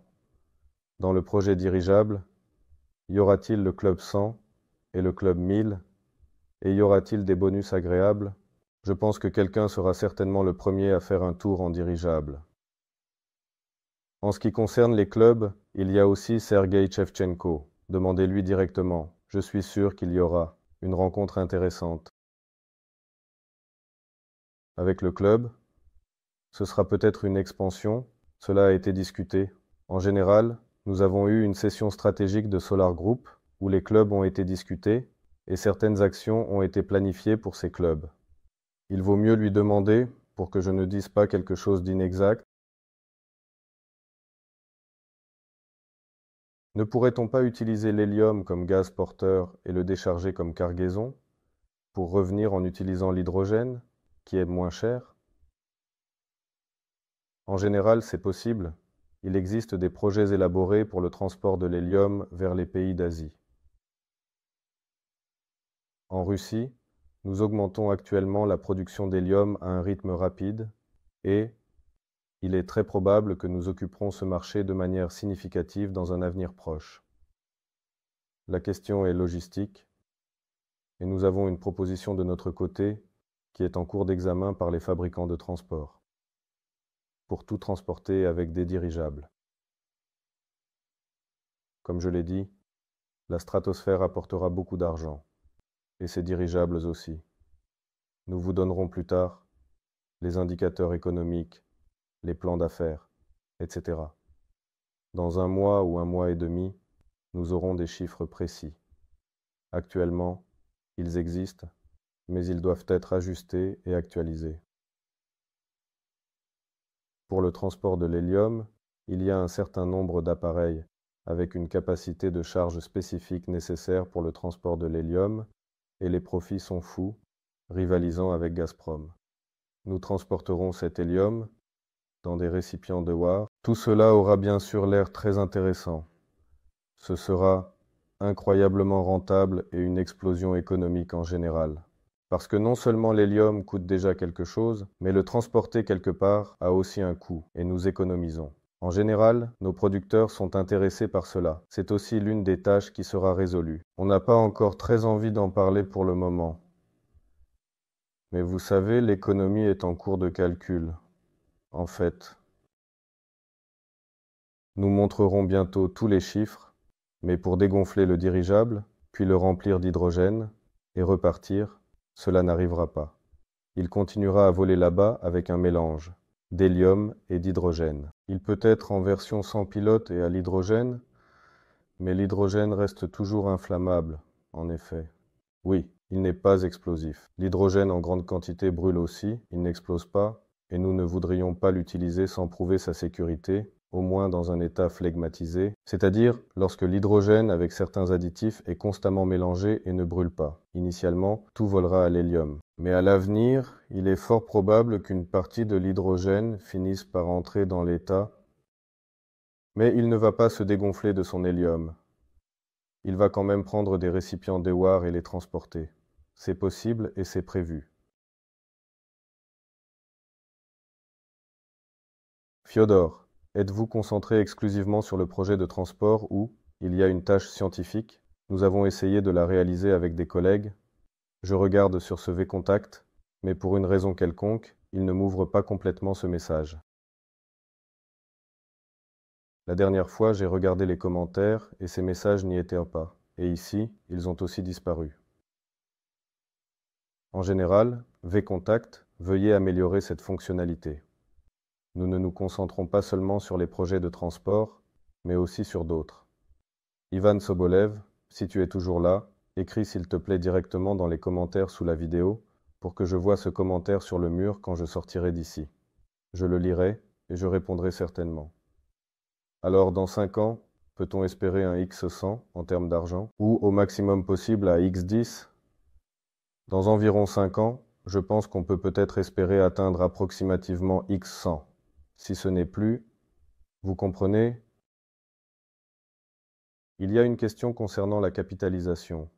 dans le projet dirigeable, y aura-t-il le Club 100 et le club 1000 Et y aura-t-il des bonus agréables Je pense que quelqu'un sera certainement le premier à faire un tour en dirigeable. En ce qui concerne les clubs, il y a aussi Sergei Chevchenko. Demandez-lui directement. Je suis sûr qu'il y aura une rencontre intéressante. Avec le club, ce sera peut-être une expansion. Cela a été discuté. En général, nous avons eu une session stratégique de Solar Group où les clubs ont été discutés et certaines actions ont été planifiées pour ces clubs. Il vaut mieux lui demander, pour que je ne dise pas quelque chose d'inexact, Ne pourrait-on pas utiliser l'hélium comme gaz porteur et le décharger comme cargaison, pour revenir en utilisant l'hydrogène, qui est moins cher En général, c'est possible. Il existe des projets élaborés pour le transport de l'hélium vers les pays d'Asie. En Russie, nous augmentons actuellement la production d'hélium à un rythme rapide et il est très probable que nous occuperons ce marché de manière significative dans un avenir proche. La question est logistique et nous avons une proposition de notre côté qui est en cours d'examen par les fabricants de transport pour tout transporter avec des dirigeables. Comme je l'ai dit, la stratosphère apportera beaucoup d'argent et ses dirigeables aussi. Nous vous donnerons plus tard les indicateurs économiques, les plans d'affaires, etc. Dans un mois ou un mois et demi, nous aurons des chiffres précis. Actuellement, ils existent, mais ils doivent être ajustés et actualisés. Pour le transport de l'hélium, il y a un certain nombre d'appareils avec une capacité de charge spécifique nécessaire pour le transport de l'hélium et les profits sont fous, rivalisant avec Gazprom. Nous transporterons cet hélium dans des récipients de War. Tout cela aura bien sûr l'air très intéressant. Ce sera incroyablement rentable et une explosion économique en général. Parce que non seulement l'hélium coûte déjà quelque chose, mais le transporter quelque part a aussi un coût, et nous économisons. En général, nos producteurs sont intéressés par cela. C'est aussi l'une des tâches qui sera résolue. On n'a pas encore très envie d'en parler pour le moment. Mais vous savez, l'économie est en cours de calcul. En fait, nous montrerons bientôt tous les chiffres, mais pour dégonfler le dirigeable, puis le remplir d'hydrogène, et repartir, cela n'arrivera pas. Il continuera à voler là-bas avec un mélange d'hélium et d'hydrogène. Il peut être en version sans pilote et à l'hydrogène, mais l'hydrogène reste toujours inflammable, en effet. Oui, il n'est pas explosif. L'hydrogène en grande quantité brûle aussi, il n'explose pas, et nous ne voudrions pas l'utiliser sans prouver sa sécurité, au moins dans un état phlegmatisé, c'est-à-dire lorsque l'hydrogène avec certains additifs est constamment mélangé et ne brûle pas. Initialement, tout volera à l'hélium. Mais à l'avenir, il est fort probable qu'une partie de l'hydrogène finisse par entrer dans l'état, mais il ne va pas se dégonfler de son hélium. Il va quand même prendre des récipients d'Ewar et les transporter. C'est possible et c'est prévu. Fiodor, Êtes-vous concentré exclusivement sur le projet de transport ou, il y a une tâche scientifique Nous avons essayé de la réaliser avec des collègues. Je regarde sur ce V-Contact, mais pour une raison quelconque, il ne m'ouvre pas complètement ce message. La dernière fois, j'ai regardé les commentaires et ces messages n'y étaient pas. Et ici, ils ont aussi disparu. En général, V-Contact, veuillez améliorer cette fonctionnalité. Nous ne nous concentrons pas seulement sur les projets de transport, mais aussi sur d'autres. Ivan Sobolev, si tu es toujours là, écris s'il te plaît directement dans les commentaires sous la vidéo pour que je voie ce commentaire sur le mur quand je sortirai d'ici. Je le lirai et je répondrai certainement. Alors dans 5 ans, peut-on espérer un X100 en termes d'argent ou au maximum possible à X10 Dans environ 5 ans, je pense qu'on peut peut-être espérer atteindre approximativement X100 si ce n'est plus, vous comprenez Il y a une question concernant la capitalisation.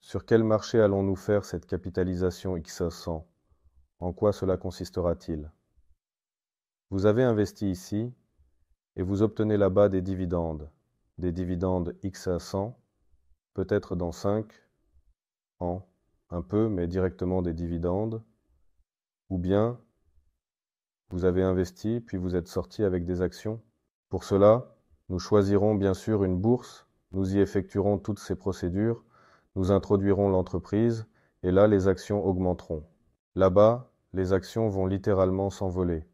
Sur quel marché allons-nous faire cette capitalisation x à 100 En quoi cela consistera-t-il Vous avez investi ici et vous obtenez là-bas des dividendes, des dividendes x à 100, peut-être dans 5 ans, un peu, mais directement des dividendes, ou bien vous avez investi, puis vous êtes sorti avec des actions. Pour cela, nous choisirons bien sûr une bourse, nous y effectuerons toutes ces procédures, nous introduirons l'entreprise, et là les actions augmenteront. Là-bas, les actions vont littéralement s'envoler,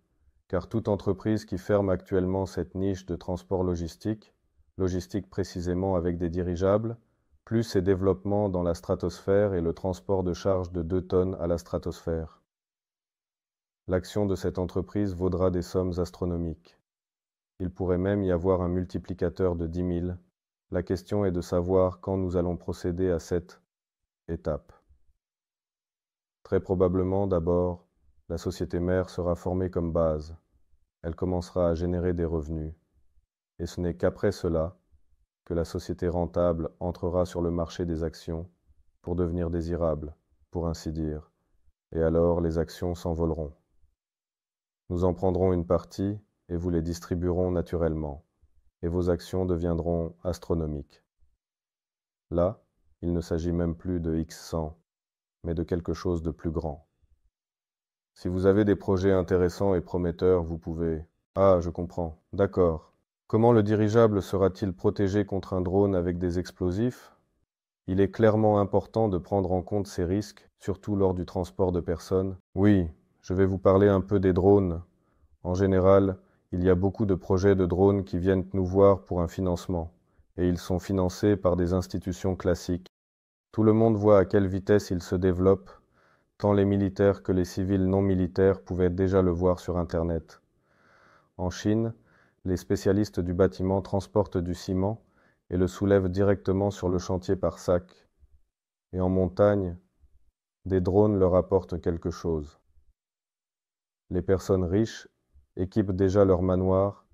car toute entreprise qui ferme actuellement cette niche de transport logistique, logistique précisément avec des dirigeables, plus ses développements dans la stratosphère et le transport de charges de 2 tonnes à la stratosphère. L'action de cette entreprise vaudra des sommes astronomiques. Il pourrait même y avoir un multiplicateur de dix mille. La question est de savoir quand nous allons procéder à cette étape. Très probablement, d'abord, la société mère sera formée comme base. Elle commencera à générer des revenus. Et ce n'est qu'après cela que la société rentable entrera sur le marché des actions pour devenir désirable, pour ainsi dire. Et alors les actions s'envoleront. Nous en prendrons une partie et vous les distribuerons naturellement, et vos actions deviendront astronomiques. Là, il ne s'agit même plus de X100, mais de quelque chose de plus grand. Si vous avez des projets intéressants et prometteurs, vous pouvez... Ah, je comprends. D'accord. Comment le dirigeable sera-t-il protégé contre un drone avec des explosifs Il est clairement important de prendre en compte ces risques, surtout lors du transport de personnes. Oui, je vais vous parler un peu des drones. En général, il y a beaucoup de projets de drones qui viennent nous voir pour un financement, et ils sont financés par des institutions classiques. Tout le monde voit à quelle vitesse ils se développent, tant les militaires que les civils non militaires pouvaient déjà le voir sur Internet. En Chine, les spécialistes du bâtiment transportent du ciment et le soulèvent directement sur le chantier par sac. Et en montagne, des drones leur apportent quelque chose. Les personnes riches équipent déjà leurs manoirs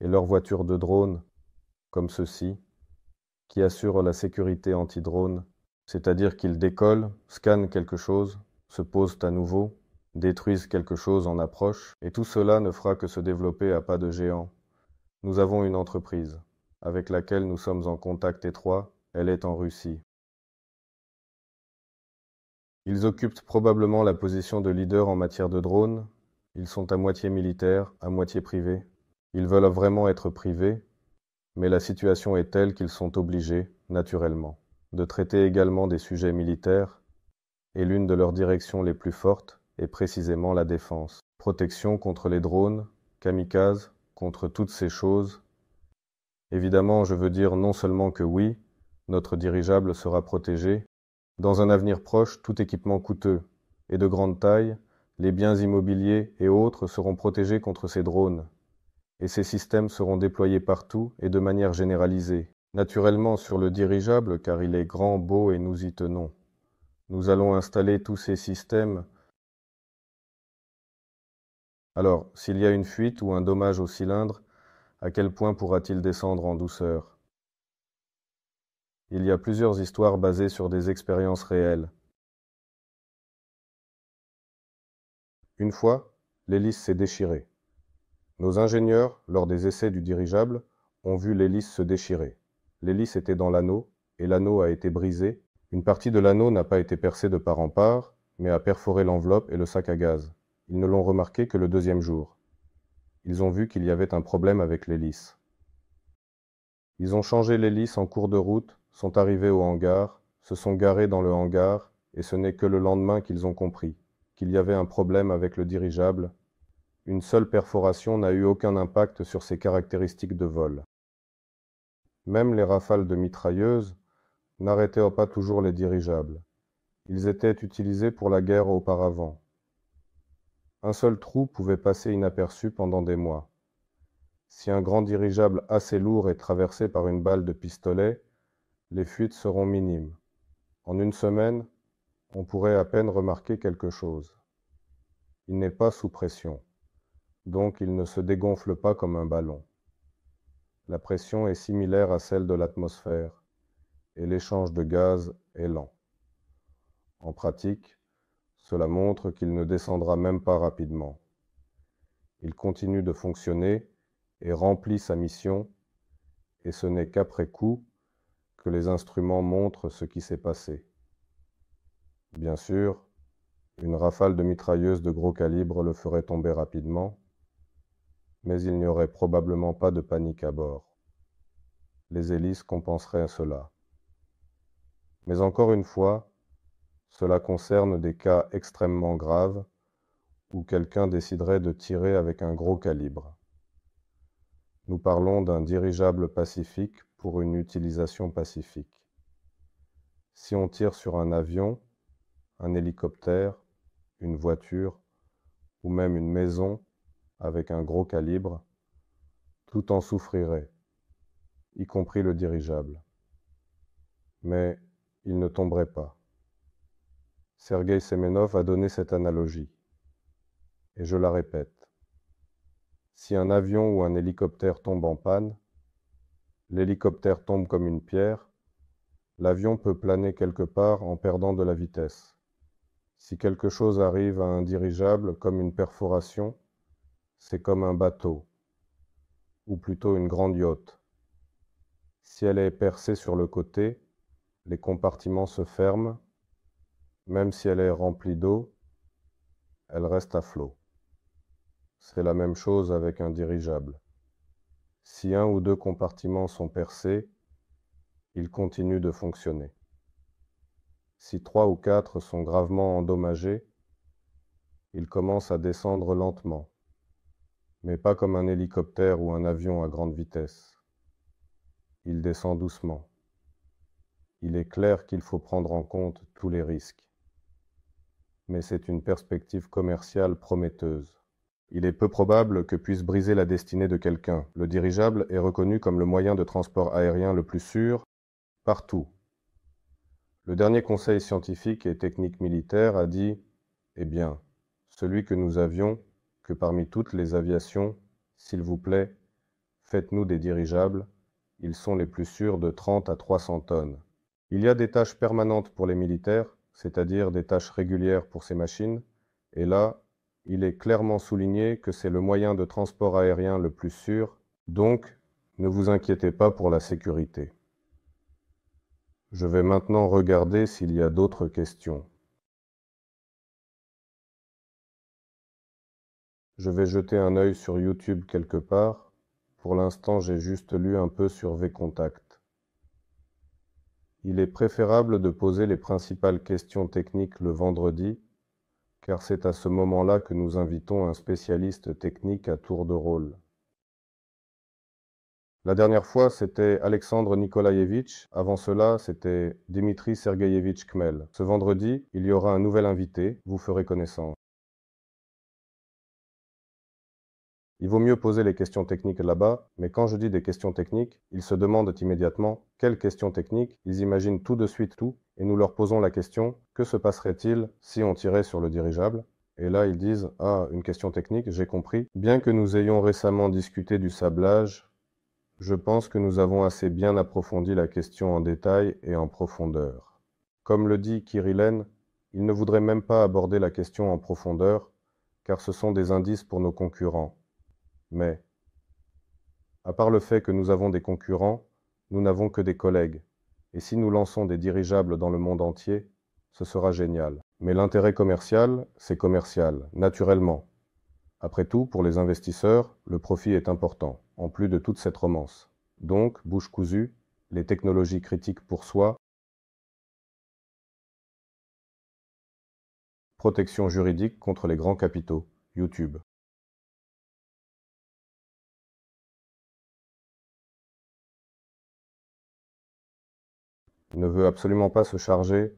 et leurs voitures de drones, comme ceux-ci, qui assurent la sécurité anti-drone, c'est-à-dire qu'ils décollent, scannent quelque chose, se posent à nouveau, détruisent quelque chose en approche, et tout cela ne fera que se développer à pas de géant. Nous avons une entreprise, avec laquelle nous sommes en contact étroit, elle est en Russie. Ils occupent probablement la position de leader en matière de drones, ils sont à moitié militaires, à moitié privés. Ils veulent vraiment être privés, mais la situation est telle qu'ils sont obligés, naturellement, de traiter également des sujets militaires, et l'une de leurs directions les plus fortes est précisément la défense. Protection contre les drones, kamikazes, contre toutes ces choses. Évidemment, je veux dire non seulement que oui, notre dirigeable sera protégé, dans un avenir proche, tout équipement coûteux et de grande taille les biens immobiliers et autres seront protégés contre ces drones, et ces systèmes seront déployés partout et de manière généralisée, naturellement sur le dirigeable car il est grand, beau et nous y tenons. Nous allons installer tous ces systèmes. Alors, s'il y a une fuite ou un dommage au cylindre, à quel point pourra-t-il descendre en douceur Il y a plusieurs histoires basées sur des expériences réelles. Une fois, l'hélice s'est déchirée. Nos ingénieurs, lors des essais du dirigeable, ont vu l'hélice se déchirer. L'hélice était dans l'anneau, et l'anneau a été brisé. Une partie de l'anneau n'a pas été percée de part en part, mais a perforé l'enveloppe et le sac à gaz. Ils ne l'ont remarqué que le deuxième jour. Ils ont vu qu'il y avait un problème avec l'hélice. Ils ont changé l'hélice en cours de route, sont arrivés au hangar, se sont garés dans le hangar, et ce n'est que le lendemain qu'ils ont compris qu'il y avait un problème avec le dirigeable, une seule perforation n'a eu aucun impact sur ses caractéristiques de vol. Même les rafales de mitrailleuses n'arrêtaient pas toujours les dirigeables. Ils étaient utilisés pour la guerre auparavant. Un seul trou pouvait passer inaperçu pendant des mois. Si un grand dirigeable assez lourd est traversé par une balle de pistolet, les fuites seront minimes. En une semaine, on pourrait à peine remarquer quelque chose. Il n'est pas sous pression, donc il ne se dégonfle pas comme un ballon. La pression est similaire à celle de l'atmosphère, et l'échange de gaz est lent. En pratique, cela montre qu'il ne descendra même pas rapidement. Il continue de fonctionner et remplit sa mission, et ce n'est qu'après coup que les instruments montrent ce qui s'est passé. Bien sûr, une rafale de mitrailleuse de gros calibre le ferait tomber rapidement, mais il n'y aurait probablement pas de panique à bord. Les hélices compenseraient cela. Mais encore une fois, cela concerne des cas extrêmement graves où quelqu'un déciderait de tirer avec un gros calibre. Nous parlons d'un dirigeable pacifique pour une utilisation pacifique. Si on tire sur un avion, un hélicoptère, une voiture ou même une maison avec un gros calibre, tout en souffrirait, y compris le dirigeable. Mais il ne tomberait pas. Sergei Semenov a donné cette analogie. Et je la répète. Si un avion ou un hélicoptère tombe en panne, l'hélicoptère tombe comme une pierre, l'avion peut planer quelque part en perdant de la vitesse. Si quelque chose arrive à un dirigeable comme une perforation, c'est comme un bateau, ou plutôt une grande yacht. Si elle est percée sur le côté, les compartiments se ferment, même si elle est remplie d'eau, elle reste à flot. C'est la même chose avec un dirigeable. Si un ou deux compartiments sont percés, ils continuent de fonctionner. Si trois ou quatre sont gravement endommagés, ils commencent à descendre lentement, mais pas comme un hélicoptère ou un avion à grande vitesse. Il descend doucement. Il est clair qu'il faut prendre en compte tous les risques. Mais c'est une perspective commerciale prometteuse. Il est peu probable que puisse briser la destinée de quelqu'un. Le dirigeable est reconnu comme le moyen de transport aérien le plus sûr partout le dernier conseil scientifique et technique militaire a dit Eh bien, celui que nous avions, que parmi toutes les aviations, s'il vous plaît, faites-nous des dirigeables, ils sont les plus sûrs de 30 à 300 tonnes. Il y a des tâches permanentes pour les militaires, c'est-à-dire des tâches régulières pour ces machines, et là, il est clairement souligné que c'est le moyen de transport aérien le plus sûr, donc ne vous inquiétez pas pour la sécurité. Je vais maintenant regarder s'il y a d'autres questions. Je vais jeter un œil sur YouTube quelque part. Pour l'instant, j'ai juste lu un peu sur Vcontact. Il est préférable de poser les principales questions techniques le vendredi, car c'est à ce moment-là que nous invitons un spécialiste technique à tour de rôle. La dernière fois, c'était Alexandre Nikolaevitch. Avant cela, c'était Dimitri Sergeyevitch Kmel. Ce vendredi, il y aura un nouvel invité. Vous ferez connaissance. Il vaut mieux poser les questions techniques là-bas, mais quand je dis des questions techniques, ils se demandent immédiatement quelles questions techniques, ils imaginent tout de suite tout, et nous leur posons la question que se passerait-il si on tirait sur le dirigeable et là, ils disent Ah, une question technique, j'ai compris. Bien que nous ayons récemment discuté du sablage, je pense que nous avons assez bien approfondi la question en détail et en profondeur. Comme le dit Kirillen, il ne voudrait même pas aborder la question en profondeur, car ce sont des indices pour nos concurrents. Mais, à part le fait que nous avons des concurrents, nous n'avons que des collègues, et si nous lançons des dirigeables dans le monde entier, ce sera génial. Mais l'intérêt commercial, c'est commercial, naturellement. Après tout, pour les investisseurs, le profit est important, en plus de toute cette romance. Donc, bouche cousue, les technologies critiques pour soi, protection juridique contre les grands capitaux, YouTube. ne veut absolument pas se charger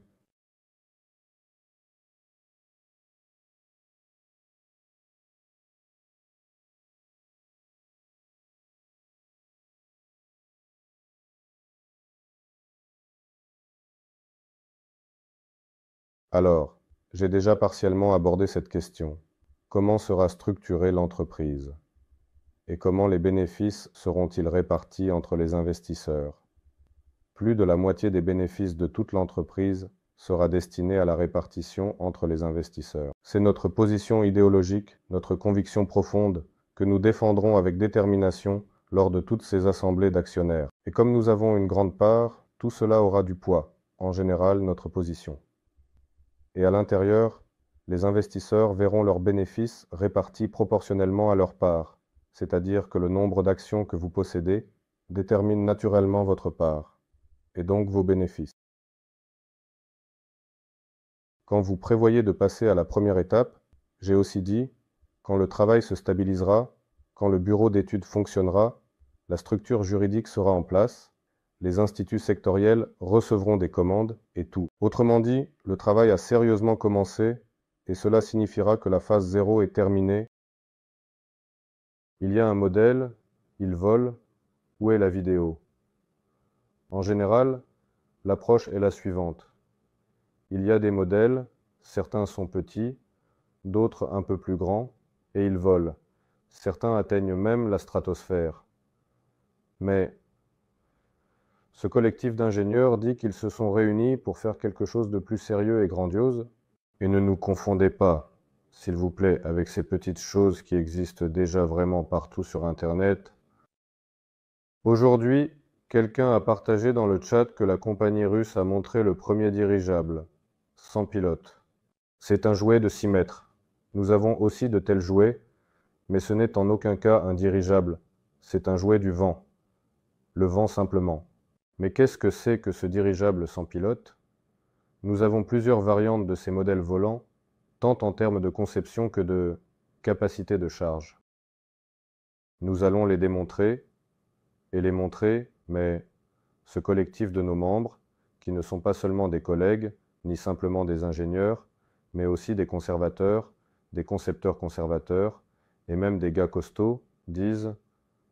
Alors, j'ai déjà partiellement abordé cette question. Comment sera structurée l'entreprise Et comment les bénéfices seront-ils répartis entre les investisseurs Plus de la moitié des bénéfices de toute l'entreprise sera destinée à la répartition entre les investisseurs. C'est notre position idéologique, notre conviction profonde, que nous défendrons avec détermination lors de toutes ces assemblées d'actionnaires. Et comme nous avons une grande part, tout cela aura du poids, en général notre position et à l'intérieur, les investisseurs verront leurs bénéfices répartis proportionnellement à leur part, c'est-à-dire que le nombre d'actions que vous possédez détermine naturellement votre part, et donc vos bénéfices. Quand vous prévoyez de passer à la première étape, j'ai aussi dit, quand le travail se stabilisera, quand le bureau d'études fonctionnera, la structure juridique sera en place, les instituts sectoriels recevront des commandes et tout. Autrement dit, le travail a sérieusement commencé et cela signifiera que la phase 0 est terminée. Il y a un modèle, il vole, où est la vidéo En général, l'approche est la suivante. Il y a des modèles, certains sont petits, d'autres un peu plus grands, et ils volent. Certains atteignent même la stratosphère. Mais ce collectif d'ingénieurs dit qu'ils se sont réunis pour faire quelque chose de plus sérieux et grandiose. Et ne nous confondez pas, s'il vous plaît, avec ces petites choses qui existent déjà vraiment partout sur Internet. Aujourd'hui, quelqu'un a partagé dans le chat que la compagnie russe a montré le premier dirigeable, sans pilote. C'est un jouet de 6 mètres. Nous avons aussi de tels jouets, mais ce n'est en aucun cas un dirigeable. C'est un jouet du vent. Le vent simplement. Mais qu'est-ce que c'est que ce dirigeable sans pilote Nous avons plusieurs variantes de ces modèles volants, tant en termes de conception que de capacité de charge. Nous allons les démontrer et les montrer, mais ce collectif de nos membres, qui ne sont pas seulement des collègues, ni simplement des ingénieurs, mais aussi des conservateurs, des concepteurs conservateurs, et même des gars costauds, disent ⁇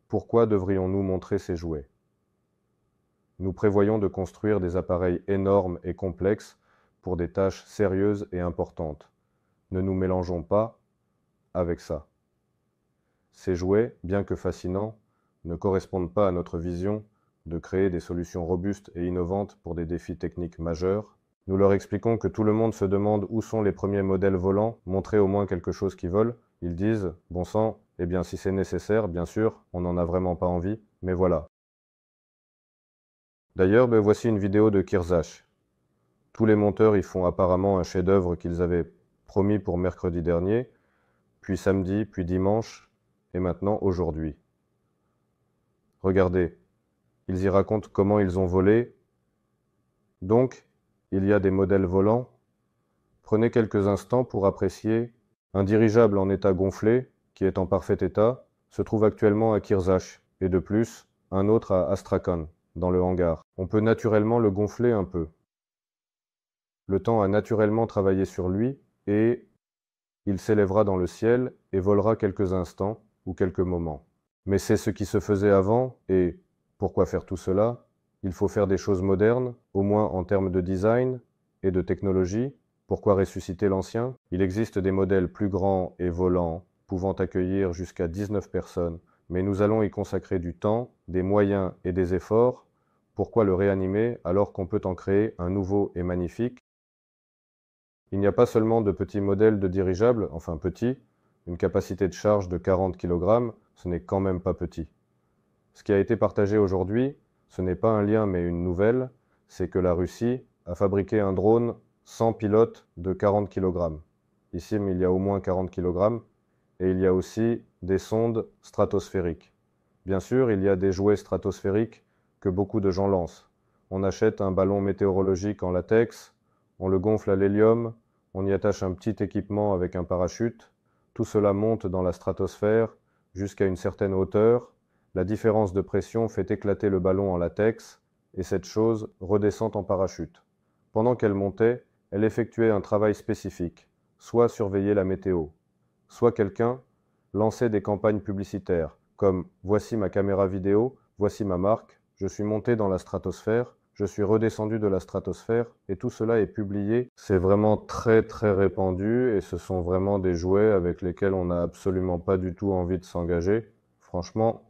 Pourquoi devrions-nous montrer ces jouets ?⁇ nous prévoyons de construire des appareils énormes et complexes pour des tâches sérieuses et importantes. Ne nous mélangeons pas avec ça. Ces jouets, bien que fascinants, ne correspondent pas à notre vision de créer des solutions robustes et innovantes pour des défis techniques majeurs. Nous leur expliquons que tout le monde se demande où sont les premiers modèles volants, montrer au moins quelque chose qui vole. Ils disent Bon sang, eh bien si c'est nécessaire, bien sûr, on n'en a vraiment pas envie, mais voilà, D'ailleurs, ben, voici une vidéo de Kirzach. Tous les monteurs y font apparemment un chef-d'œuvre qu'ils avaient promis pour mercredi dernier, puis samedi, puis dimanche, et maintenant aujourd'hui. Regardez, ils y racontent comment ils ont volé. Donc, il y a des modèles volants. Prenez quelques instants pour apprécier un dirigeable en état gonflé, qui est en parfait état, se trouve actuellement à Kirzach, et de plus, un autre à Astrakhan dans le hangar. On peut naturellement le gonfler un peu. Le temps a naturellement travaillé sur lui et il s'élèvera dans le ciel et volera quelques instants ou quelques moments. Mais c'est ce qui se faisait avant et pourquoi faire tout cela Il faut faire des choses modernes, au moins en termes de design et de technologie. Pourquoi ressusciter l'ancien Il existe des modèles plus grands et volants pouvant accueillir jusqu'à 19 personnes mais nous allons y consacrer du temps, des moyens et des efforts. Pourquoi le réanimer alors qu'on peut en créer un nouveau et magnifique Il n'y a pas seulement de petits modèles de dirigeables, enfin petits, une capacité de charge de 40 kg, ce n'est quand même pas petit. Ce qui a été partagé aujourd'hui, ce n'est pas un lien mais une nouvelle, c'est que la Russie a fabriqué un drone sans pilote de 40 kg. Ici, il y a au moins 40 kg, et il y a aussi des sondes stratosphériques. Bien sûr, il y a des jouets stratosphériques que beaucoup de gens lancent. On achète un ballon météorologique en latex, on le gonfle à l'hélium, on y attache un petit équipement avec un parachute, tout cela monte dans la stratosphère jusqu'à une certaine hauteur, la différence de pression fait éclater le ballon en latex, et cette chose redescend en parachute. Pendant qu'elle montait, elle effectuait un travail spécifique, soit surveiller la météo, soit quelqu'un lançait des campagnes publicitaires, comme Voici ma caméra vidéo, voici ma marque, je suis monté dans la stratosphère, je suis redescendu de la stratosphère, et tout cela est publié. C'est vraiment très très répandu, et ce sont vraiment des jouets avec lesquels on n'a absolument pas du tout envie de s'engager. Franchement,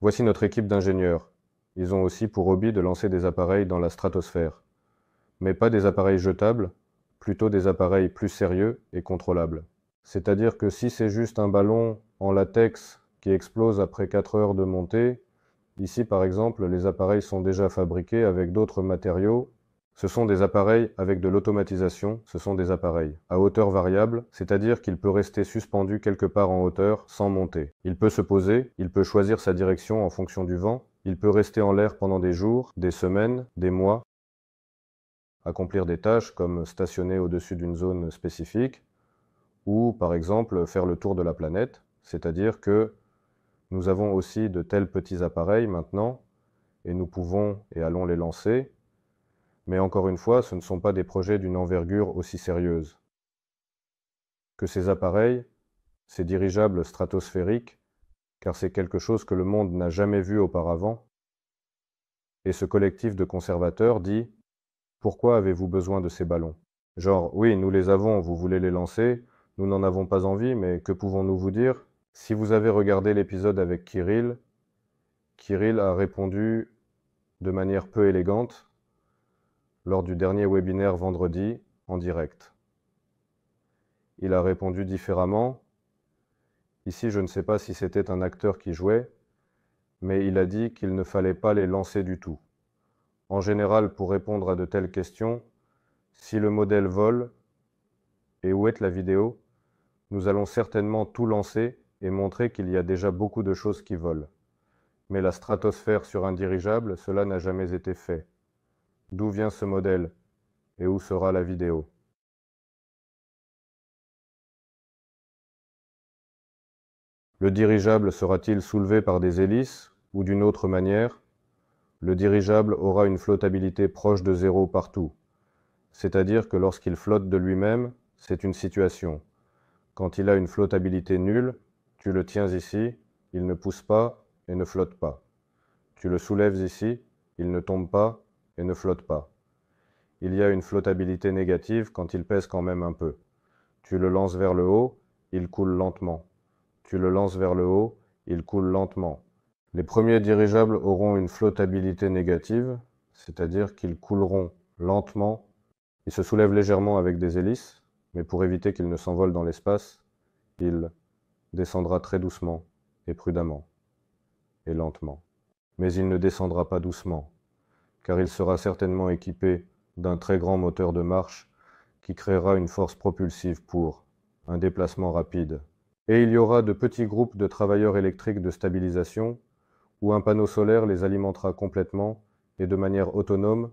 voici notre équipe d'ingénieurs. Ils ont aussi pour hobby de lancer des appareils dans la stratosphère. Mais pas des appareils jetables, plutôt des appareils plus sérieux et contrôlables. C'est-à-dire que si c'est juste un ballon en latex qui explose après 4 heures de montée, ici par exemple, les appareils sont déjà fabriqués avec d'autres matériaux. Ce sont des appareils avec de l'automatisation, ce sont des appareils à hauteur variable, c'est-à-dire qu'il peut rester suspendu quelque part en hauteur sans monter. Il peut se poser, il peut choisir sa direction en fonction du vent, il peut rester en l'air pendant des jours, des semaines, des mois, accomplir des tâches comme stationner au-dessus d'une zone spécifique, ou par exemple faire le tour de la planète, c'est-à-dire que nous avons aussi de tels petits appareils maintenant, et nous pouvons et allons les lancer, mais encore une fois, ce ne sont pas des projets d'une envergure aussi sérieuse. Que ces appareils, ces dirigeables stratosphériques, car c'est quelque chose que le monde n'a jamais vu auparavant, et ce collectif de conservateurs dit Pourquoi avez-vous besoin de ces ballons Genre, oui, nous les avons, vous voulez les lancer, nous n'en avons pas envie, mais que pouvons-nous vous dire Si vous avez regardé l'épisode avec Kirill, Kirill a répondu de manière peu élégante lors du dernier webinaire vendredi en direct. Il a répondu différemment. Ici, je ne sais pas si c'était un acteur qui jouait, mais il a dit qu'il ne fallait pas les lancer du tout. En général, pour répondre à de telles questions, si le modèle vole, et où est la vidéo nous allons certainement tout lancer et montrer qu'il y a déjà beaucoup de choses qui volent. Mais la stratosphère sur un dirigeable, cela n'a jamais été fait. D'où vient ce modèle Et où sera la vidéo Le dirigeable sera-t-il soulevé par des hélices ou d'une autre manière Le dirigeable aura une flottabilité proche de zéro partout. C'est-à-dire que lorsqu'il flotte de lui-même, c'est une situation, quand il a une flottabilité nulle, tu le tiens ici, il ne pousse pas et ne flotte pas. Tu le soulèves ici, il ne tombe pas et ne flotte pas. Il y a une flottabilité négative quand il pèse quand même un peu. Tu le lances vers le haut, il coule lentement. Tu le lances vers le haut, il coule lentement. Les premiers dirigeables auront une flottabilité négative, c'est-à-dire qu'ils couleront lentement, ils se soulèvent légèrement avec des hélices, mais pour éviter qu'il ne s'envole dans l'espace, il descendra très doucement et prudemment et lentement. Mais il ne descendra pas doucement, car il sera certainement équipé d'un très grand moteur de marche qui créera une force propulsive pour un déplacement rapide. Et il y aura de petits groupes de travailleurs électriques de stabilisation où un panneau solaire les alimentera complètement et de manière autonome,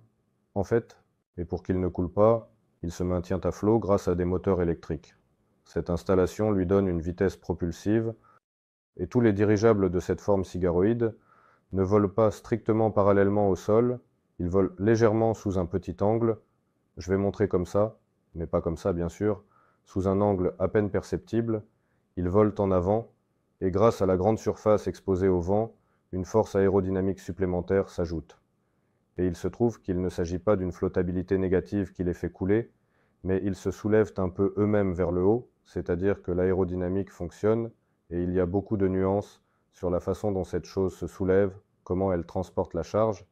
en fait, et pour qu'ils ne coulent pas, il se maintient à flot grâce à des moteurs électriques. Cette installation lui donne une vitesse propulsive, et tous les dirigeables de cette forme cigaroïde ne volent pas strictement parallèlement au sol, ils volent légèrement sous un petit angle, je vais montrer comme ça, mais pas comme ça bien sûr, sous un angle à peine perceptible, ils volent en avant, et grâce à la grande surface exposée au vent, une force aérodynamique supplémentaire s'ajoute et il se trouve qu'il ne s'agit pas d'une flottabilité négative qui les fait couler, mais ils se soulèvent un peu eux-mêmes vers le haut, c'est-à-dire que l'aérodynamique fonctionne, et il y a beaucoup de nuances sur la façon dont cette chose se soulève, comment elle transporte la charge,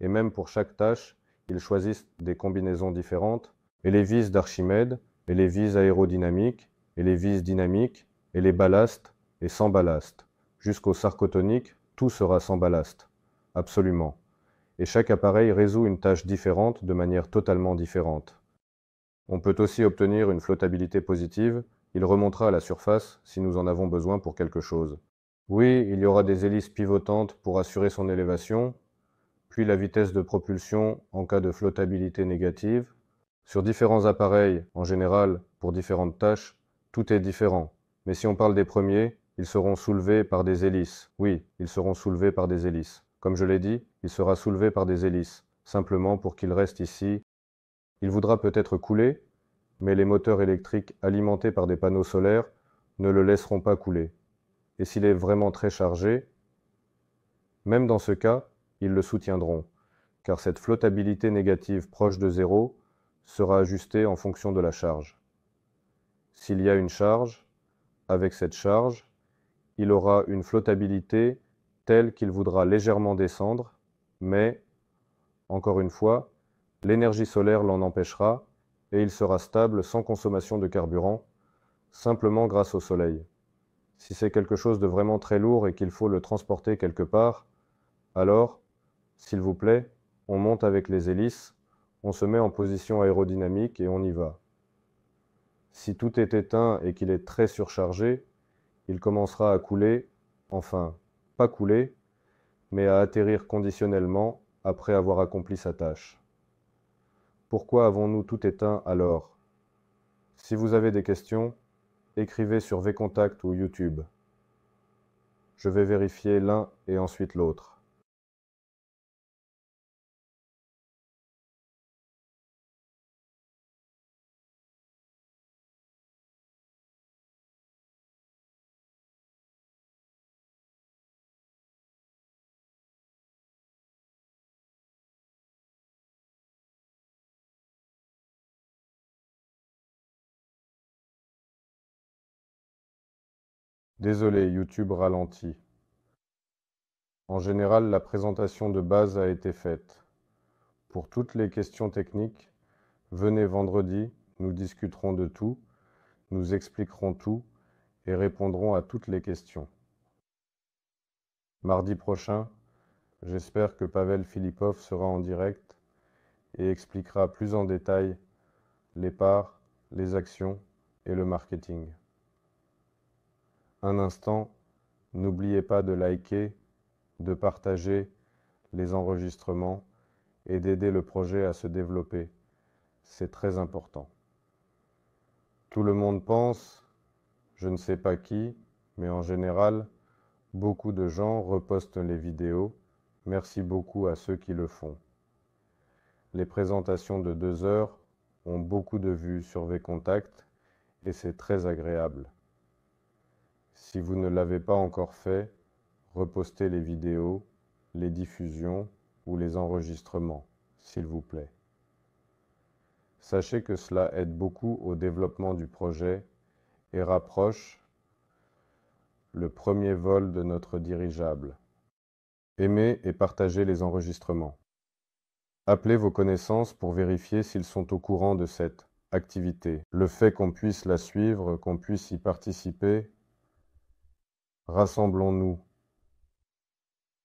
et même pour chaque tâche, ils choisissent des combinaisons différentes, et les vis d'Archimède, et les vis aérodynamiques, et les vis dynamiques, et les ballasts, et sans ballast. Jusqu'au sarcotonique, tout sera sans ballast. Absolument et chaque appareil résout une tâche différente de manière totalement différente. On peut aussi obtenir une flottabilité positive, il remontera à la surface si nous en avons besoin pour quelque chose. Oui, il y aura des hélices pivotantes pour assurer son élévation, puis la vitesse de propulsion en cas de flottabilité négative. Sur différents appareils, en général, pour différentes tâches, tout est différent. Mais si on parle des premiers, ils seront soulevés par des hélices. Oui, ils seront soulevés par des hélices. Comme je l'ai dit, il sera soulevé par des hélices, simplement pour qu'il reste ici. Il voudra peut-être couler, mais les moteurs électriques alimentés par des panneaux solaires ne le laisseront pas couler. Et s'il est vraiment très chargé, même dans ce cas, ils le soutiendront, car cette flottabilité négative proche de zéro sera ajustée en fonction de la charge. S'il y a une charge, avec cette charge, il aura une flottabilité tel qu'il voudra légèrement descendre, mais, encore une fois, l'énergie solaire l'en empêchera et il sera stable sans consommation de carburant, simplement grâce au soleil. Si c'est quelque chose de vraiment très lourd et qu'il faut le transporter quelque part, alors, s'il vous plaît, on monte avec les hélices, on se met en position aérodynamique et on y va. Si tout est éteint et qu'il est très surchargé, il commencera à couler, enfin, pas couler, mais à atterrir conditionnellement après avoir accompli sa tâche. Pourquoi avons-nous tout éteint alors Si vous avez des questions, écrivez sur Vcontact ou YouTube. Je vais vérifier l'un et ensuite l'autre. Désolé, YouTube ralentit. En général, la présentation de base a été faite. Pour toutes les questions techniques, venez vendredi, nous discuterons de tout, nous expliquerons tout et répondrons à toutes les questions. Mardi prochain, j'espère que Pavel Filipov sera en direct et expliquera plus en détail les parts, les actions et le marketing un instant, n'oubliez pas de liker, de partager les enregistrements et d'aider le projet à se développer. C'est très important. Tout le monde pense, je ne sais pas qui, mais en général, beaucoup de gens repostent les vidéos. Merci beaucoup à ceux qui le font. Les présentations de deux heures ont beaucoup de vues sur V-Contact et c'est très agréable. Si vous ne l'avez pas encore fait, repostez les vidéos, les diffusions ou les enregistrements, s'il vous plaît. Sachez que cela aide beaucoup au développement du projet et rapproche le premier vol de notre dirigeable. Aimez et partagez les enregistrements. Appelez vos connaissances pour vérifier s'ils sont au courant de cette activité. Le fait qu'on puisse la suivre, qu'on puisse y participer, Rassemblons-nous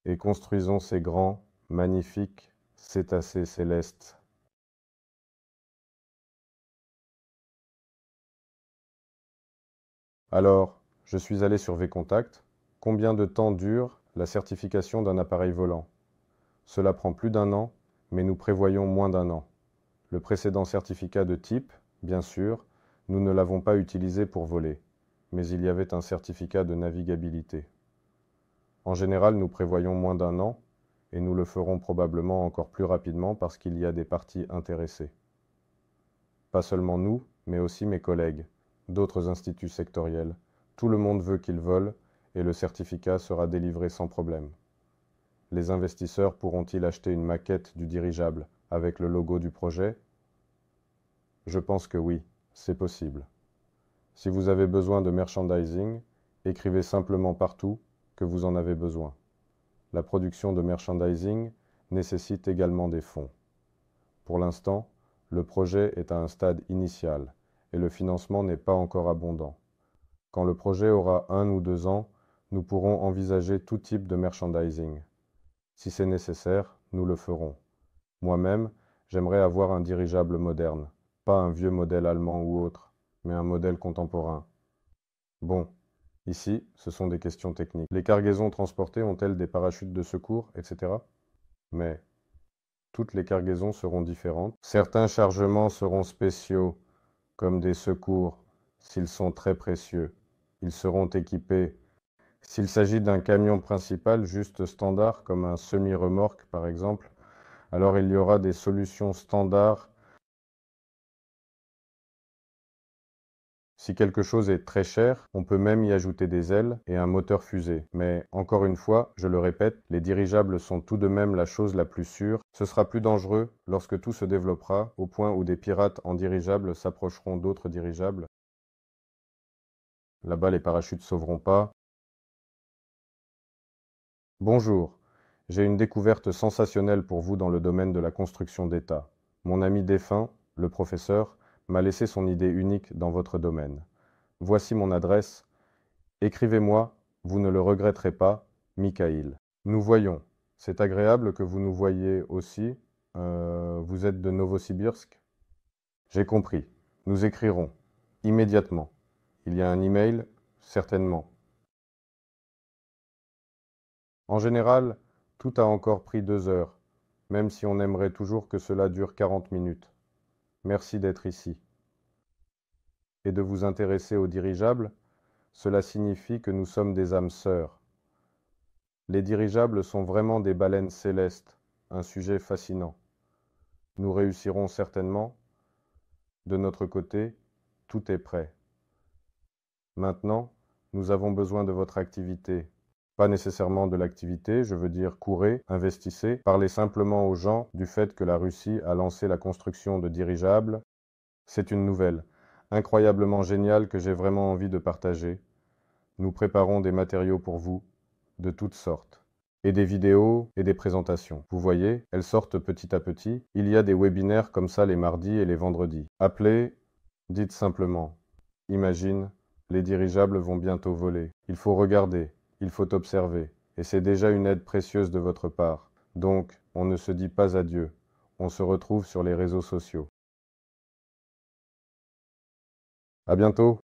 et construisons ces grands, magnifiques cétacés célestes. Alors, je suis allé sur V-Contact. Combien de temps dure la certification d'un appareil volant Cela prend plus d'un an, mais nous prévoyons moins d'un an. Le précédent certificat de type, bien sûr, nous ne l'avons pas utilisé pour voler mais il y avait un certificat de navigabilité. En général, nous prévoyons moins d'un an, et nous le ferons probablement encore plus rapidement parce qu'il y a des parties intéressées. Pas seulement nous, mais aussi mes collègues, d'autres instituts sectoriels. Tout le monde veut qu'ils volent, et le certificat sera délivré sans problème. Les investisseurs pourront-ils acheter une maquette du dirigeable avec le logo du projet Je pense que oui, c'est possible. Si vous avez besoin de merchandising, écrivez simplement partout que vous en avez besoin. La production de merchandising nécessite également des fonds. Pour l'instant, le projet est à un stade initial et le financement n'est pas encore abondant. Quand le projet aura un ou deux ans, nous pourrons envisager tout type de merchandising. Si c'est nécessaire, nous le ferons. Moi-même, j'aimerais avoir un dirigeable moderne, pas un vieux modèle allemand ou autre un modèle contemporain. Bon, ici, ce sont des questions techniques. Les cargaisons transportées ont-elles des parachutes de secours, etc. Mais toutes les cargaisons seront différentes. Certains chargements seront spéciaux, comme des secours, s'ils sont très précieux. Ils seront équipés. S'il s'agit d'un camion principal juste standard, comme un semi-remorque par exemple, alors il y aura des solutions standards Si quelque chose est très cher, on peut même y ajouter des ailes et un moteur fusée. Mais encore une fois, je le répète, les dirigeables sont tout de même la chose la plus sûre. Ce sera plus dangereux lorsque tout se développera au point où des pirates en dirigeables s'approcheront d'autres dirigeables. Là-bas, les parachutes sauveront pas. Bonjour. J'ai une découverte sensationnelle pour vous dans le domaine de la construction d'État. Mon ami défunt, le professeur, m'a laissé son idée unique dans votre domaine. Voici mon adresse. Écrivez-moi, vous ne le regretterez pas, Mikhail. Nous voyons. C'est agréable que vous nous voyiez aussi. Euh, vous êtes de Novosibirsk J'ai compris. Nous écrirons. Immédiatement. Il y a un email Certainement. En général, tout a encore pris deux heures, même si on aimerait toujours que cela dure quarante minutes. Merci d'être ici. Et de vous intéresser aux dirigeables, cela signifie que nous sommes des âmes sœurs. Les dirigeables sont vraiment des baleines célestes, un sujet fascinant. Nous réussirons certainement. De notre côté, tout est prêt. Maintenant, nous avons besoin de votre activité, pas nécessairement de l'activité, je veux dire courez, investissez, parlez simplement aux gens du fait que la Russie a lancé la construction de dirigeables. C'est une nouvelle, incroyablement géniale que j'ai vraiment envie de partager. Nous préparons des matériaux pour vous, de toutes sortes et des vidéos et des présentations. Vous voyez, elles sortent petit à petit. Il y a des webinaires comme ça les mardis et les vendredis. Appelez, dites simplement. Imagine, les dirigeables vont bientôt voler. Il faut regarder, il faut observer, et c'est déjà une aide précieuse de votre part. Donc, on ne se dit pas adieu, on se retrouve sur les réseaux sociaux. À bientôt